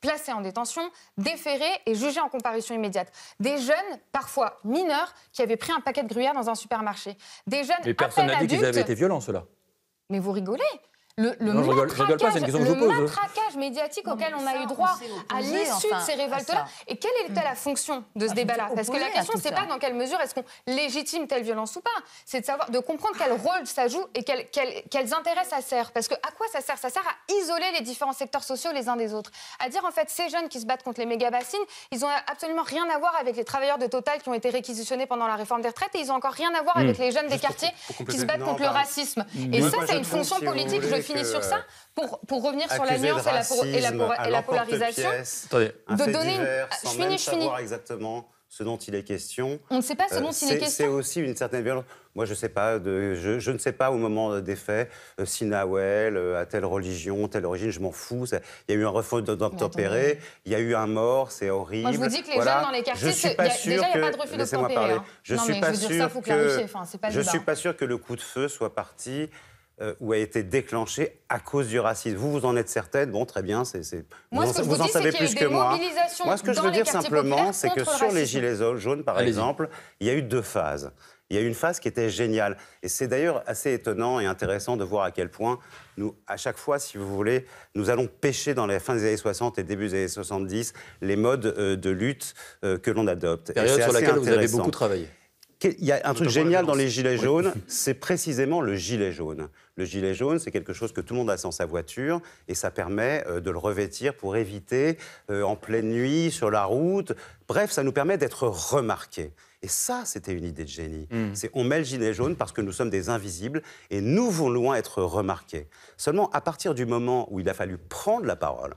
placés en détention, déférés et jugés en comparution immédiate. Des jeunes, parfois mineurs, qui avaient pris un paquet de gruyère dans un supermarché. Des jeunes. Mais personne n'a dit qu'ils avaient été violents, ceux-là. Mais vous rigolez le, le matraquage médiatique auquel on a eu droit à l'issue de ces révoltes-là. Et quelle était la fonction de ce ah, débat-là Parce que la question, c'est pas dans quelle mesure est-ce qu'on légitime telle violence ou pas. C'est de savoir, de comprendre quel rôle ça joue et quels intérêts ça sert. Parce que à quoi ça sert Ça sert à isoler les différents secteurs sociaux les uns des autres. À dire, en fait, ces jeunes qui se battent contre les méga-bassines, ils ont absolument rien à voir avec les travailleurs de Total qui ont été réquisitionnés pendant la réforme des retraites et ils ont encore rien à voir hmm. avec les jeunes des quartiers qui se battent contre le racisme. Et ça, c'est une fonction politique, finir sur ça euh, pour, pour revenir sur la nuance et, la, et la, polarisation. Attendez. De donner. Divers, ah, sans je finis, même je exactement ce dont il est question. On ne sait pas ce euh, dont il est, question. C'est aussi une certaine violence. Moi, je, sais pas, de, je, je, ne sais pas au moment des faits euh, si Nawel a telle religion, telle origine, je m'en fous. Il y a eu un refus d'obtempérer, il y a eu un mort, c'est horrible. Moi, je vous dis que les jeunes dans les quartiers, je déjà, il n'y a pas de refus d'obtempérer. Hein. Je ne suis, pas, sûr que, je suis pas sûr que le coup de feu soit parti euh, ou a été déclenchée à cause du racisme. Vous, vous en êtes certaine Bon, très bien, c'est, Moi, vous, en, savez plus que moi. Moi, ce que je veux dire simplement, c'est que sur les Gilets jaunes, par exemple, il y a eu deux phases. Il y a eu une phase qui était géniale. Et c'est d'ailleurs assez étonnant et intéressant de voir à quel point, nous, à chaque fois, si vous voulez, nous allons pêcher dans les fin des années 60 et début des années 70 les modes euh, de lutte euh, que l'on adopte. et c'est sur laquelle vous avez beaucoup travaillé. Il y a un truc génial dans les Gilets jaunes, c'est précisément le Gilet jaune. Le gilet jaune, c'est quelque chose que tout le monde a sans sa voiture et ça permet euh, de le revêtir pour éviter euh, en pleine nuit, sur la route. Bref, ça nous permet d'être remarqués. Et ça, c'était une idée de génie. Mmh. C'est on met le gilet jaune parce que nous sommes des invisibles et nous voulons être remarqués. Seulement, à partir du moment où il a fallu prendre la parole,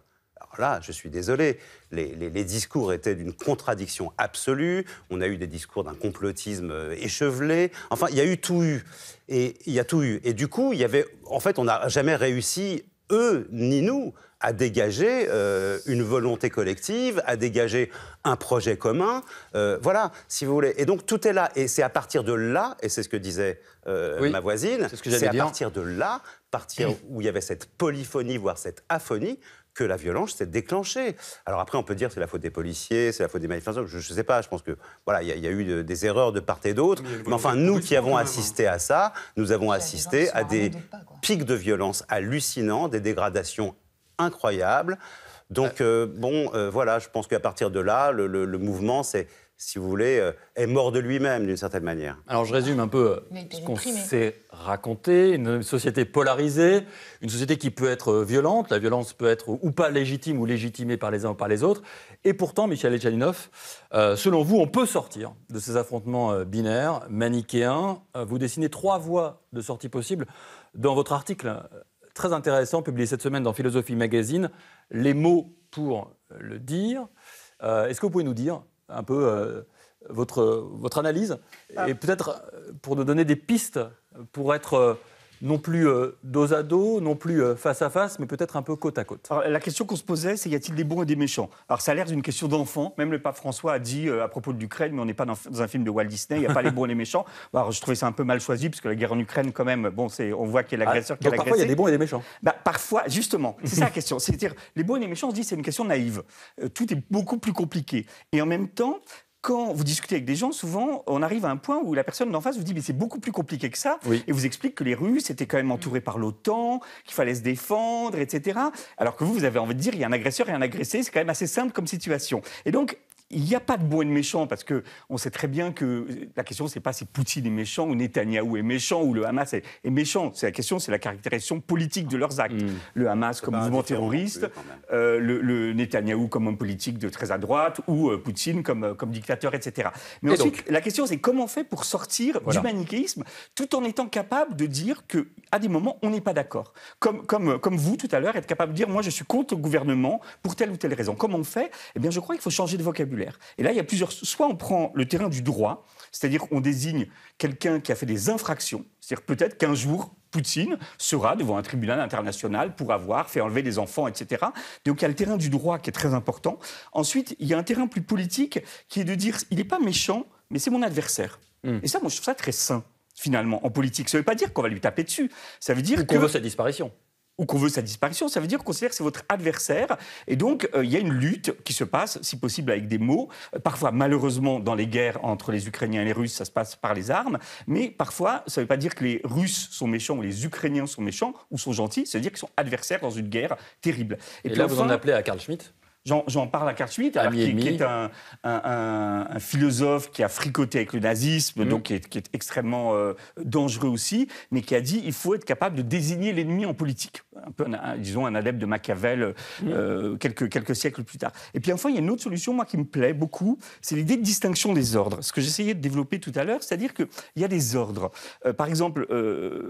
voilà, je suis désolé, les, discours étaient d'une contradiction absolue, on a eu des discours d'un complotisme euh, échevelé, enfin, il y a eu tout eu. Et il y a tout eu. Et du coup, il y avait, en fait, on n'a jamais réussi, eux ni nous, à dégager euh, une volonté collective, à dégager un projet commun. Euh, voilà, si vous voulez. Et donc tout est là. Et c'est à partir de là, et c'est ce que disait ma voisine, c'est à partir de là, partir où il y avait cette polyphonie, voire cette aphonie, que la violence s'est déclenchée. Alors après, on peut dire c'est la faute des policiers, c'est la faute des manifestants. Je ne sais pas. Je pense que voilà, il y, a eu des erreurs de part et d'autre. Mais, enfin, nous qui avons assisté à ça, nous avons assisté à des pics de violence hallucinants, des dégradations incroyables. Donc euh, euh, bon, euh, voilà, je pense qu'à partir de là, le, le mouvement, c'est si vous voulez, euh, est mort de lui-même d'une certaine manière. Alors je résume un peu ce qu'on s'est raconté, une société polarisée, une société qui peut être violente, la violence peut être ou pas légitime ou légitimée par les uns ou par les autres, et pourtant, Michel Etchaninoff, euh, selon vous, on peut sortir de ces affrontements euh, binaires, manichéens. vous dessinez trois voies de sortie possibles dans votre article très intéressant, publié cette semaine dans Philosophie Magazine, Les mots pour le dire. Est-ce que vous pouvez nous dire un peu euh, votre, votre analyse. Ah. Et peut-être euh, pour nous donner des pistes pour être euh, non plus euh, dos à dos, non plus euh, face à face, mais peut-être un peu côte à côte. Alors, la question qu'on se posait, c'est y a-t-il des bons et des méchants Alors ça a l'air d'une question d'enfant. Même le pape François a dit euh, à propos de l'Ukraine, mais on n'est pas dans, un film de Walt Disney, il n'y a pas [laughs] les bons et les méchants. Alors je trouvais ça un peu mal choisi, puisque la guerre en Ukraine, quand même, bon, c'est, on voit qu'il y a l'agresseur ah, qui a Parfois, il y a des bons et des méchants. Bah, parfois, justement, c'est ça la question. cest dire les bons et les méchants, on se dit, c'est une question naïve. tout est beaucoup plus compliqué. Et en même temps, quand vous discutez avec des gens, souvent, on arrive à un point où la personne d'en face vous dit Mais c'est beaucoup plus compliqué que ça. Et vous explique que les Russes étaient quand même entourés par l'OTAN, qu'il fallait se défendre, etc. Alors que vous, vous avez envie de dire Il y a un agresseur et un agressé. C'est quand même assez simple comme situation. Et donc, il n'y a pas de bon et de méchant, parce qu'on sait très bien que la question, c'est pas si Poutine est méchant ou Netanyahou est méchant ou le Hamas est, méchant. C'est la question, c'est la caractérisation politique de leurs actes. Hmm. Le Hamas comme mouvement terroriste, euh, le, le Netanyahou comme homme politique de très à droite ou euh, Poutine comme, euh, comme dictateur, etc. Mais ensuite, la question, c'est comment on fait pour sortir du manichéisme tout en étant capable de dire qu'à des moments, on n'est pas d'accord. Comme, comme, comme vous tout à l'heure, être capable de dire, moi, je suis contre le gouvernement pour telle ou telle raison. Comment on fait Eh bien, je crois qu'il faut changer de vocabulaire. Et là, il y a plusieurs. Soit on prend le terrain du droit, c'est-à-dire on désigne quelqu'un qui a fait des infractions, c'est-à-dire peut-être qu'un jour, Poutine sera devant un tribunal international pour avoir fait enlever des enfants, etc. Donc il y a le terrain du droit qui est très important. Ensuite, il y a un terrain plus politique qui est de dire il n'est pas méchant, mais c'est mon adversaire. Hmm. Et ça, moi, je trouve ça très sain, finalement, en politique. Ça ne veut pas dire qu'on va lui taper dessus. Ça veut dire qu'on veut sa disparition ou qu'on veut sa disparition, ça veut dire qu'on considère que c'est votre adversaire. Et donc, euh, il y a une lutte qui se passe, si possible, avec des mots. Euh, parfois, malheureusement, dans les guerres entre les Ukrainiens et les Russes, ça se passe par les armes. Mais parfois, ça ne veut pas dire que les Russes sont méchants ou les Ukrainiens sont méchants ou sont gentils. Ça veut dire qu'ils sont adversaires dans une guerre terrible. Et, puis, là, vous en appelez à Karl Schmitt J'en parle à carte alors qui, qui, est un, philosophe qui a fricoté avec le nazisme, mm. donc qui est, extrêmement euh, dangereux aussi, mais qui a dit il faut être capable de désigner l'ennemi en politique. Un peu, disons, un adepte de Machiavel mm. euh, quelques, quelques siècles plus tard. Et puis enfin, il y a une autre solution, moi, qui me plaît beaucoup, c'est l'idée de distinction des ordres. Ce que j'essayais de développer tout à l'heure, c'est-à-dire qu'il y a des ordres. Euh, par exemple,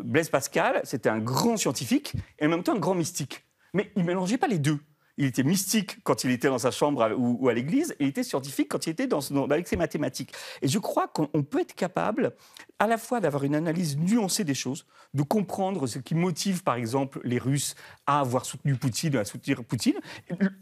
Blaise Pascal, c'était un grand scientifique et en même temps un grand mystique. Mais il ne mélangeait pas les deux il était mystique quand il était dans sa chambre ou, à l'église, et il était scientifique quand il était dans, dans, avec ses mathématiques. Et je crois qu'on peut être capable à la fois d'avoir une analyse nuancée des choses, de comprendre ce qui motive par exemple les Russes à avoir soutenu Poutine, à soutenir Poutine,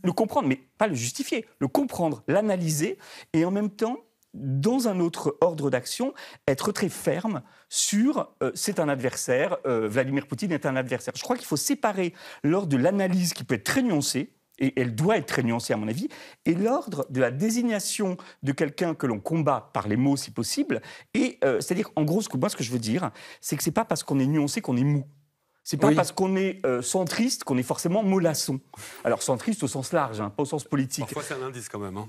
le comprendre, mais pas le justifier, le comprendre, l'analyser, et en même temps dans un autre ordre d'action, être très ferme sur euh, c'est un adversaire, euh, Vladimir Poutine est un adversaire. Je crois qu'il faut séparer lors de l'analyse qui peut être très nuancée, et elle doit être très nuancée à mon avis, et l'ordre de la désignation de quelqu'un que l'on combat par les mots si possible. Et euh, c'est-à-dire, en gros, ce que, moi, ce que je veux dire, c'est que ce n'est pas parce qu'on est nuancé qu'on est mou. C'est pas parce qu'on est euh, centriste qu'on est forcément mollasson. Alors centriste au sens large, hein, pas au sens politique. Parfois c'est un indice quand même. Hein.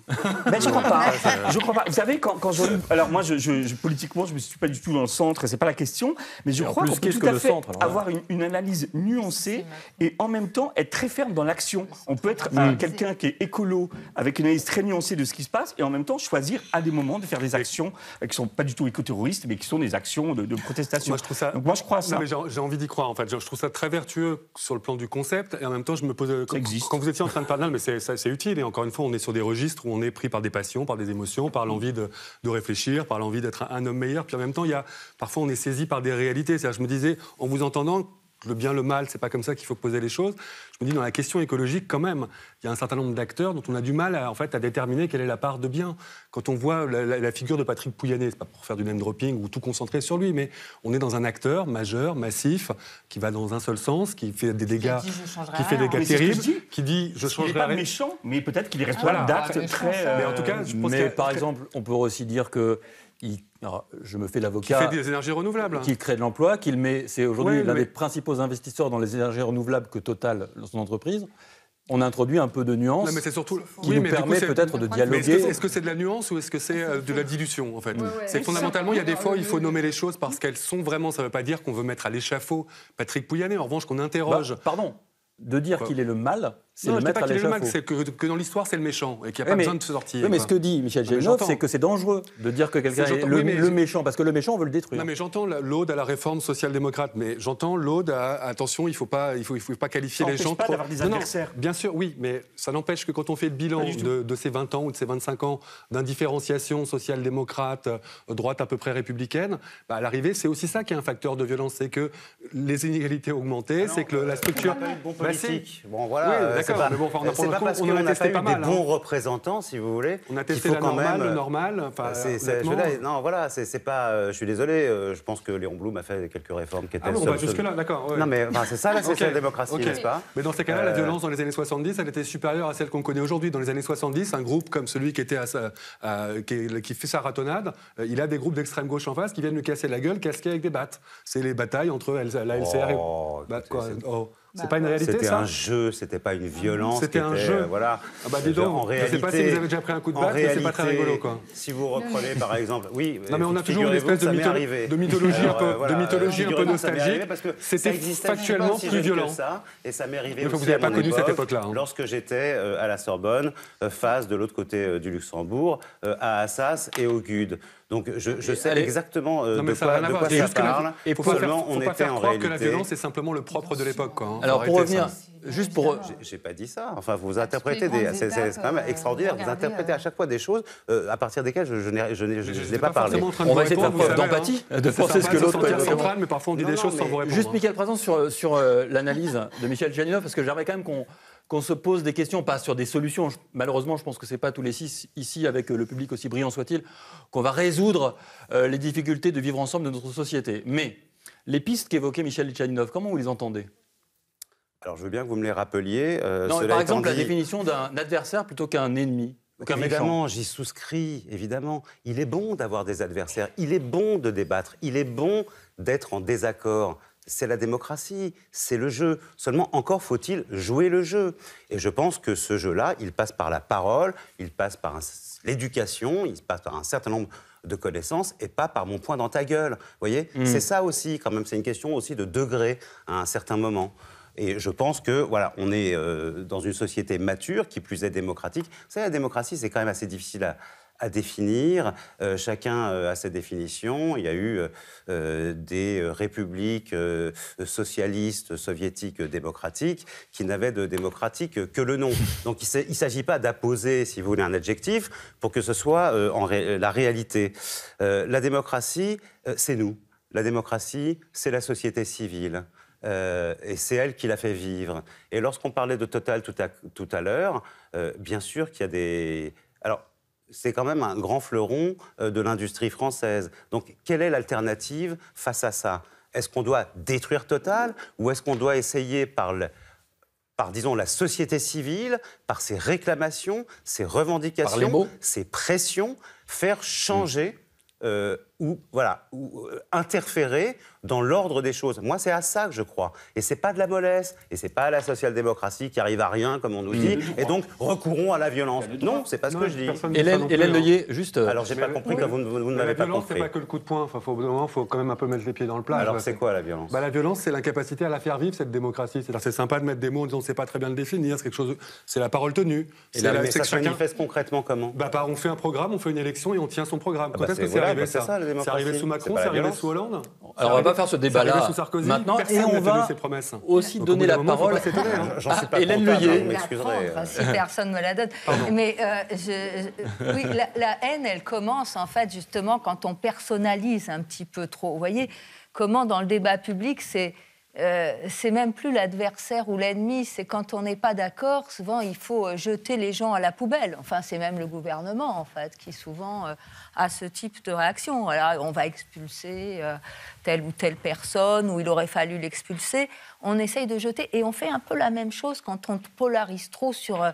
je crois [laughs] pas. Je crois pas. Vous savez quand, je alors moi je, je, politiquement je me suis pas du tout dans le centre c'est pas la question, mais je crois qu'on peut tout que à fait centre, avoir une, analyse nuancée et en même temps être très ferme dans l'action. On peut être euh, quelqu'un qui est écolo avec une analyse très nuancée de ce qui se passe et en même temps choisir à des moments de faire des actions euh, qui sont pas du tout écoterroristes, mais qui sont des actions de, protestation. Moi je trouve ça. moi je crois ça. J'ai envie d'y croire en fait je trouve ça très vertueux sur le plan du concept. Et en même temps, je me pose. Euh, quand, quand vous étiez en train de parler, mais c'est utile. Et encore une fois, on est sur des registres où on est pris par des passions, par des émotions, par l'envie de, réfléchir, par l'envie d'être un, homme meilleur. Puis en même temps, il y a, parfois, on est saisi par des réalités. cest à je me disais, en vous entendant, le bien, le mal, c'est pas comme ça qu'il faut poser les choses. Je me dis dans la question écologique quand même, il y a un certain nombre d'acteurs dont on a du mal à, en fait à déterminer quelle est la part de bien. Quand on voit la, figure de Patrick Pouyanné, c'est pas pour faire du name dropping ou tout concentrer sur lui, mais on est dans un acteur majeur, massif, qui va dans un seul sens, qui fait des dégâts, qui, fait des dégâts terribles, qui dit je changerai. Il n'est pas méchant, mais peut-être qu'il reste responsable. voilà, ah, très. Euh, euh, mais en tout cas, je pense mais par exemple, on peut aussi dire que je me fais l'avocat. Qui fait des énergies renouvelables. crée de l'emploi, qu'il met. C'est aujourd'hui l'un des principaux investisseurs dans les énergies renouvelables que Total, son entreprise. On introduit un peu de nuance mais c'est surtout... qui nous permet peut-être de dialoguer. Est-ce que c'est de la nuance ou est-ce que c'est euh, de la dilution en fait C'est fondamentalement, il y a des fois, il euh, faut nommer les choses parce qu'elles sont vraiment. Ça ne veut pas dire qu'on veut mettre à l'échafaud Patrick Pouyanné. En revanche, qu'on interroge. Bah, pardon, de dire qu'il est le mal, c'est à C'est que, dans l'histoire, c'est le méchant et qu'il n'y a pas besoin de se sortir. mais ce que dit Michel Génov, c'est que c'est dangereux de dire que quelqu'un est le méchant, parce que le méchant, on veut le détruire. Non, mais j'entends l'aude à la réforme social-démocrate, mais j'entends l'aude à attention, il ne faut, il faut pas qualifier les gens pas d'avoir Des adversaires. bien sûr, oui, mais ça n'empêche que quand on fait le bilan de, ces 20 ans ou de ces 25 ans d'indifférenciation social-démocrate, euh, droite à peu près républicaine, bah à l'arrivée, c'est aussi ça qui est un facteur de violence, c'est que les inégalités augmentées, ah c'est que la euh, structure. Bah, voilà, euh, c'est Pas, bon, enfin, euh, on a, pas on, testé pas, mal, des hein. bons représentants, si vous voulez. On a testé la normale, le normal. Enfin, euh, non, voilà, c'est pas. Euh, je suis désolé. je pense que Léon Blum a fait quelques réformes qui étaient. Ah, on jusque là, d'accord. Non, mais c'est ça, [laughs] c'est la démocratie, n'est-ce pas Mais dans ces cas-là, la violence dans les années 70, elle était supérieure à celle qu'on connaît aujourd'hui. Dans les années 70, un groupe comme celui qui était qui, fait sa ratonnade, il a des groupes d'extrême gauche en face qui viennent lui casser la gueule, casquer avec des battes. C'est les batailles entre la LCR et. Oh, c'est bah, pas une réalité, C'était un jeu, c'était pas une violence. C'était un euh, jeu. voilà. Ah bah, en réalité, je sais pas si vous avez déjà pris un coup de batte, mais c'est pas très rigolo, Si vous reprenez, par exemple, oui. Non, mais on a toujours une espèce de, euh, de mythologie un peu, de mythologie un peu nostalgique. C'était factuellement plus violent. Ça, et ça m'est arrivé. Aussi vous n'avez pas connu cette époque-là. Hein. Lorsque j'étais euh, à la Sorbonne, face de l'autre côté du Luxembourg, à Assas et au Gude. Donc je, sais exactement euh, de, quoi, de quoi ça parle. Et pour faut, faire, faut on pas faire que la violence est simplement le propre de l'époque. Hein. Alors pour revenir, juste pour... J'ai pas dit ça. Enfin, vous bah, interprétez des... C'est quand même euh, extraordinaire. Vous interprétez euh. à chaque fois des choses à partir desquelles je n'ai pas parlé. On va essayer de faire preuve d'empathie, hein. de penser ce que l'autre peut central, mais parfois on dit des choses sans vous répondre. Juste, Michael, présent sur l'analyse de Michel Janino, parce que j'aimerais quand même qu'on qu'on se pose des questions, pas sur des solutions. malheureusement, je pense que ce n'est pas tous les six ici, avec euh, le public aussi brillant soit-il, qu'on va résoudre euh, les difficultés de vivre ensemble de notre société. Mais les pistes qu'évoquait Michel Litchaninov, comment vous les entendez Alors, je veux bien que vous me les rappeliez. Euh, non, par exemple, la définition d'un adversaire plutôt qu'un ennemi. Évidemment, j'y souscris, évidemment. Il est bon d'avoir des adversaires, il est bon de débattre, il est bon d'être en désaccord c'est la démocratie, c'est le jeu. Seulement, encore faut-il jouer le jeu. Et je pense que ce jeu-là, il passe par la parole, il passe par l'éducation, il passe par un certain nombre de connaissances et pas par mon point dans ta gueule. Vous voyez mm. C'est ça aussi, quand même, c'est une question aussi de degré à un certain moment. Et je pense que voilà, on est euh, dans une société mature qui plus est démocratique. Vous savez, la démocratie, c'est quand même assez difficile à, à définir. Euh, chacun euh, a ses définitions. Il y a eu euh, des républiques socialistes, soviétiques, démocratiques, qui n'avaient de démocratique que le nom. Donc il ne s'agit pas d'apposer, si vous voulez, un adjectif pour que ce soit en la réalité. la démocratie, c'est nous. La démocratie, c'est la société civile. et c'est elle qui l'a fait vivre. Et lorsqu'on parlait de Total tout à, tout à l'heure, bien sûr qu'il y a des c'est quand même un grand fleuron euh, de l'industrie française. Donc quelle est l'alternative face à ça Est-ce qu'on doit détruire Total ou est-ce qu'on doit essayer par, disons, la société civile, par ses réclamations, ses revendications, ses pressions, faire changer euh, ou voilà, ou euh, interférer dans l'ordre des choses. Moi, c'est à ça que je crois. Et c'est pas de la mollesse, et c'est pas la social-démocratie qui arrive à rien, comme on nous mmh. dit, et donc recourons à la violence. Non, c'est pas ce que je dis. Hélène, Hélène hein. juste. Euh, Alors, j'ai pas compris que vous, vous, ne m'avez pas compris. c'est pas que le coup de poing. Enfin, faut, au faut quand même un peu mettre les pieds dans le plat. Alors, c'est quoi la violence bah, La violence, c'est l'incapacité à la faire vivre, cette démocratie. cest c'est sympa de mettre des mots en disant c'est pas très bien le définir, c'est quelque chose. C'est la parole tenue. Et la, mais ça se manifeste concrètement comment bah, bah, On fait un programme, on fait une élection et on tient son programme. Ah quand bah, est que c'est arrivé bah, ça c'est arrivé sous Macron, c'est arrivé sous Hollande Alors on va pas faire ce débat-là. Maintenant, et on va hein. aussi donner la parole hein. à Hélène Leuillet. Euh. Si personne ne me la donne. Mais euh, oui, la haine, elle commence en fait justement quand on personnalise un petit peu trop. Vous voyez comment dans le débat public, c'est euh, c'est même plus l'adversaire ou l'ennemi, c'est quand on n'est pas d'accord, souvent il faut euh, jeter les gens à la poubelle. Enfin, c'est même le gouvernement, en fait, qui souvent euh, a ce type de réaction. on va expulser telle ou telle personne, ou il aurait fallu l'expulser. On essaye de jeter, et on fait un peu la même chose quand on polarise trop sur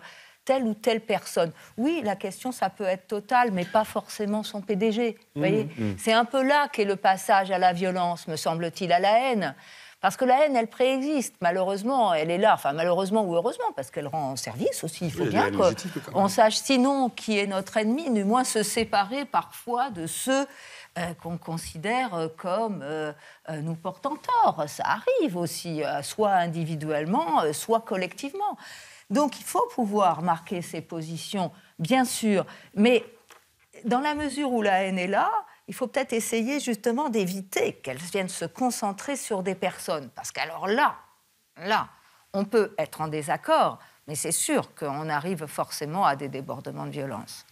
telle ou telle personne. Oui, la question, ça peut être totale, mais pas forcément son PDG. Mmh, mmh. C'est un peu là qu'est le passage à la violence, me semble-t-il, à la haine. Parce que la haine, elle préexiste. Malheureusement, elle est là. Enfin, malheureusement ou heureusement, parce qu'elle rend service aussi. Il faut bien qu'on sache, sinon, qui est notre ennemi, du moins se séparer parfois de ceux euh, qu'on considère euh, comme euh, nous portant tort. Ça arrive aussi, soit individuellement, soit collectivement. Donc il faut pouvoir marquer ses positions, bien sûr, mais dans la mesure où la haine est là, il faut peut-être essayer justement d'éviter qu'elles viennent se concentrer sur des personnes. Parce qu'alors là, là, on peut être en désaccord, mais c'est sûr qu'on arrive forcément à des débordements de violence.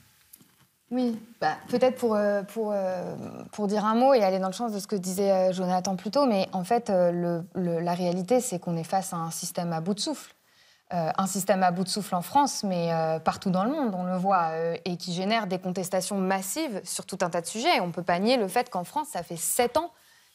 Oui, bah, peut-être pour, euh, euh, pour, dire un mot et aller dans le sens de ce que disait euh, Jonathan plus tôt, mais en fait, la réalité, c'est qu'on est face à un système à bout de souffle. Euh, un système à bout de souffle en France, mais euh, partout dans le monde, on le voit, euh, et qui génère des contestations massives sur tout un tas de sujets. On ne peut pas nier le fait qu'en France, ça fait sept ans,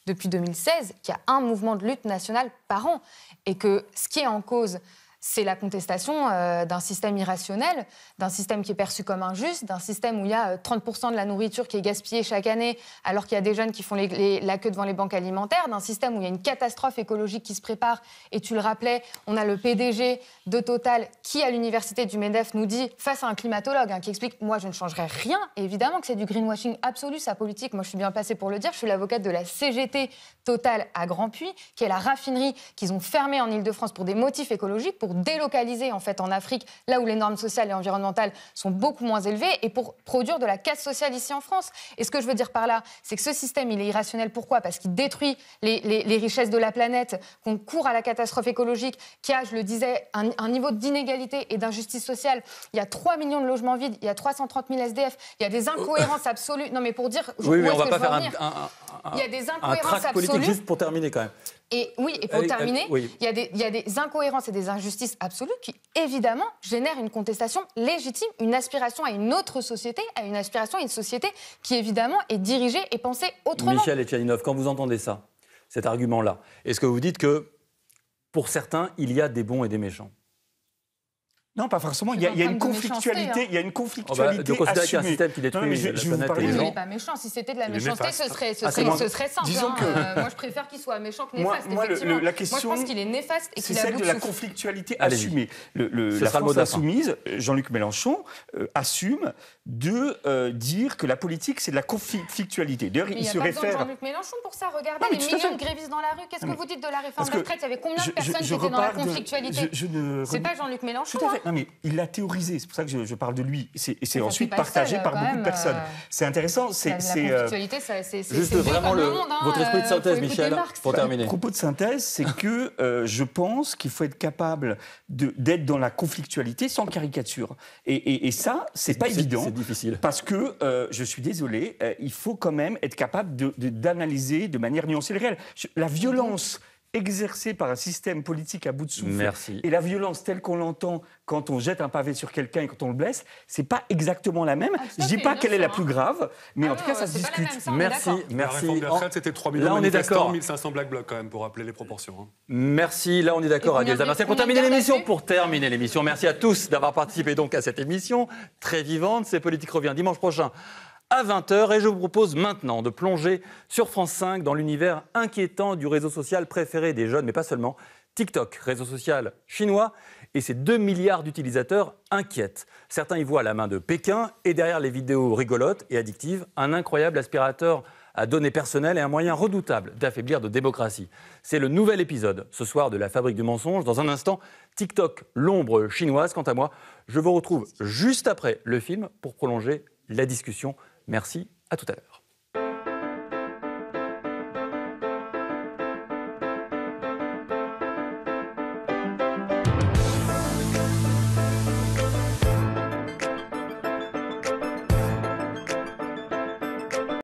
depuis 2016, qu'il y a un mouvement de lutte nationale par an, et que ce qui est en cause c'est la contestation euh, d'un système irrationnel, d'un système qui est perçu comme injuste, d'un système où il y a 30% euh, de la nourriture qui est gaspillée chaque année alors qu'il y a des jeunes qui font la queue devant les banques alimentaires, d'un système où il y a une catastrophe écologique qui se prépare. Et tu le rappelais, on a le PDG de Total qui, à l'université du MEDEF, nous dit, face à un climatologue hein, qui explique, moi je ne changerai rien, évidemment que c'est du greenwashing absolu, sa politique, moi je suis bien placée pour le dire, je suis l'avocate de la CGT Total à Grand Puy, qui est la raffinerie qu'ils ont fermée en Ile-de-France pour des motifs écologiques, délocaliser en fait en Afrique, là où les normes sociales et environnementales sont beaucoup moins élevées, et pour produire de la casse sociale ici en France. Et ce que je veux dire par là, c'est que ce système, il est irrationnel. Pourquoi Parce qu'il détruit les, les, richesses de la planète, qu'on court à la catastrophe écologique, qui a, je le disais, un, un niveau d'inégalité et d'injustice sociale. Il y a 3 millions de logements vides, il y a 330 000 SDF, il y a des incohérences absolues. Non, mais pour dire. oui, mais on va pas faire un, Il y a des incohérences absolues. juste pour terminer quand même. Et oui, et pour terminer, il, y a des, incohérences et des injustices absolues qui, évidemment, génèrent une contestation légitime, une aspiration à une autre société, à une aspiration à une société qui, évidemment, est dirigée et pensée autrement. Michel Etchaninov, quand vous entendez ça, cet argument-là, est-ce que vous dites que, pour certains, il y a des bons et des méchants non, pas forcément. Il y, a, y a une conflictualité. Hein. Il y a une conflictualité. Ah bah, assumée. Un système qui détruit non, mais je, je la planète. Il n'est pas méchant. Si c'était de la méchanceté, ce serait, ce, ah, serait, simple. Hein. Euh, moi, je préfère qu'il soit méchant que néfaste. Moi, la question, je pense qu'il est néfaste et qu'il a celle de la conflictualité assumée. la France insoumise, Jean-Luc Mélenchon, euh, assume de euh, dire que la politique, c'est de la conflictualité. D'ailleurs, il, se réfère. Jean-Luc Mélenchon pour ça. Regardez les millions de grévistes dans la rue. Qu'est-ce que vous dites de la réforme des retraites Il y avait combien de personnes qui étaient dans la conflictualité C'est pas Jean-Luc Mélenchon. Ah, mais il l'a théorisé, c'est pour ça que je, parle de lui. Et c'est ensuite partagé par beaucoup de personnes. Euh, c'est intéressant. C'est euh, juste vraiment le, hein, votre esprit de euh, synthèse, Michel, pour terminer. Le propos de synthèse, c'est que je pense qu'il faut être capable d'être dans la conflictualité sans caricature. Et, ça, c'est pas évident. C'est difficile. Parce que, je suis désolé, il faut quand même être capable d'analyser de, de, manière nuancée le réel. La violence exercée par un système politique à bout de souffle. Merci. Et la violence telle qu'on l'entend quand on jette un pavé sur quelqu'un et quand on le blesse, c'est pas exactement la même. Ah, je dis pas qu'elle est la plus grave, mais en ah tout cas, ça se discute. merci, merci. La réforme on est d'accord. 1500 Black blocs quand même pour rappeler les proportions. Hein. Merci, là on est d'accord à Pour terminer l'émission, pour terminer l'émission, merci à tous d'avoir participé donc à cette émission très vivante. C'est Politique revient dimanche prochain à 20h. Et je vous propose maintenant de plonger sur France 5 dans l'univers inquiétant du réseau social préféré des jeunes, mais pas seulement. TikTok, réseau social chinois, et ses 2 milliards d'utilisateurs inquiètent. Certains y voient la main de Pékin et derrière les vidéos rigolotes et addictives un incroyable aspirateur à données personnelles et un moyen redoutable d'affaiblir de démocratie. C'est le nouvel épisode ce soir de la Fabrique du mensonge. Dans un instant, TikTok, l'ombre chinoise. Quant à moi, je vous retrouve juste après le film pour prolonger la discussion Merci, à tout à l'heure.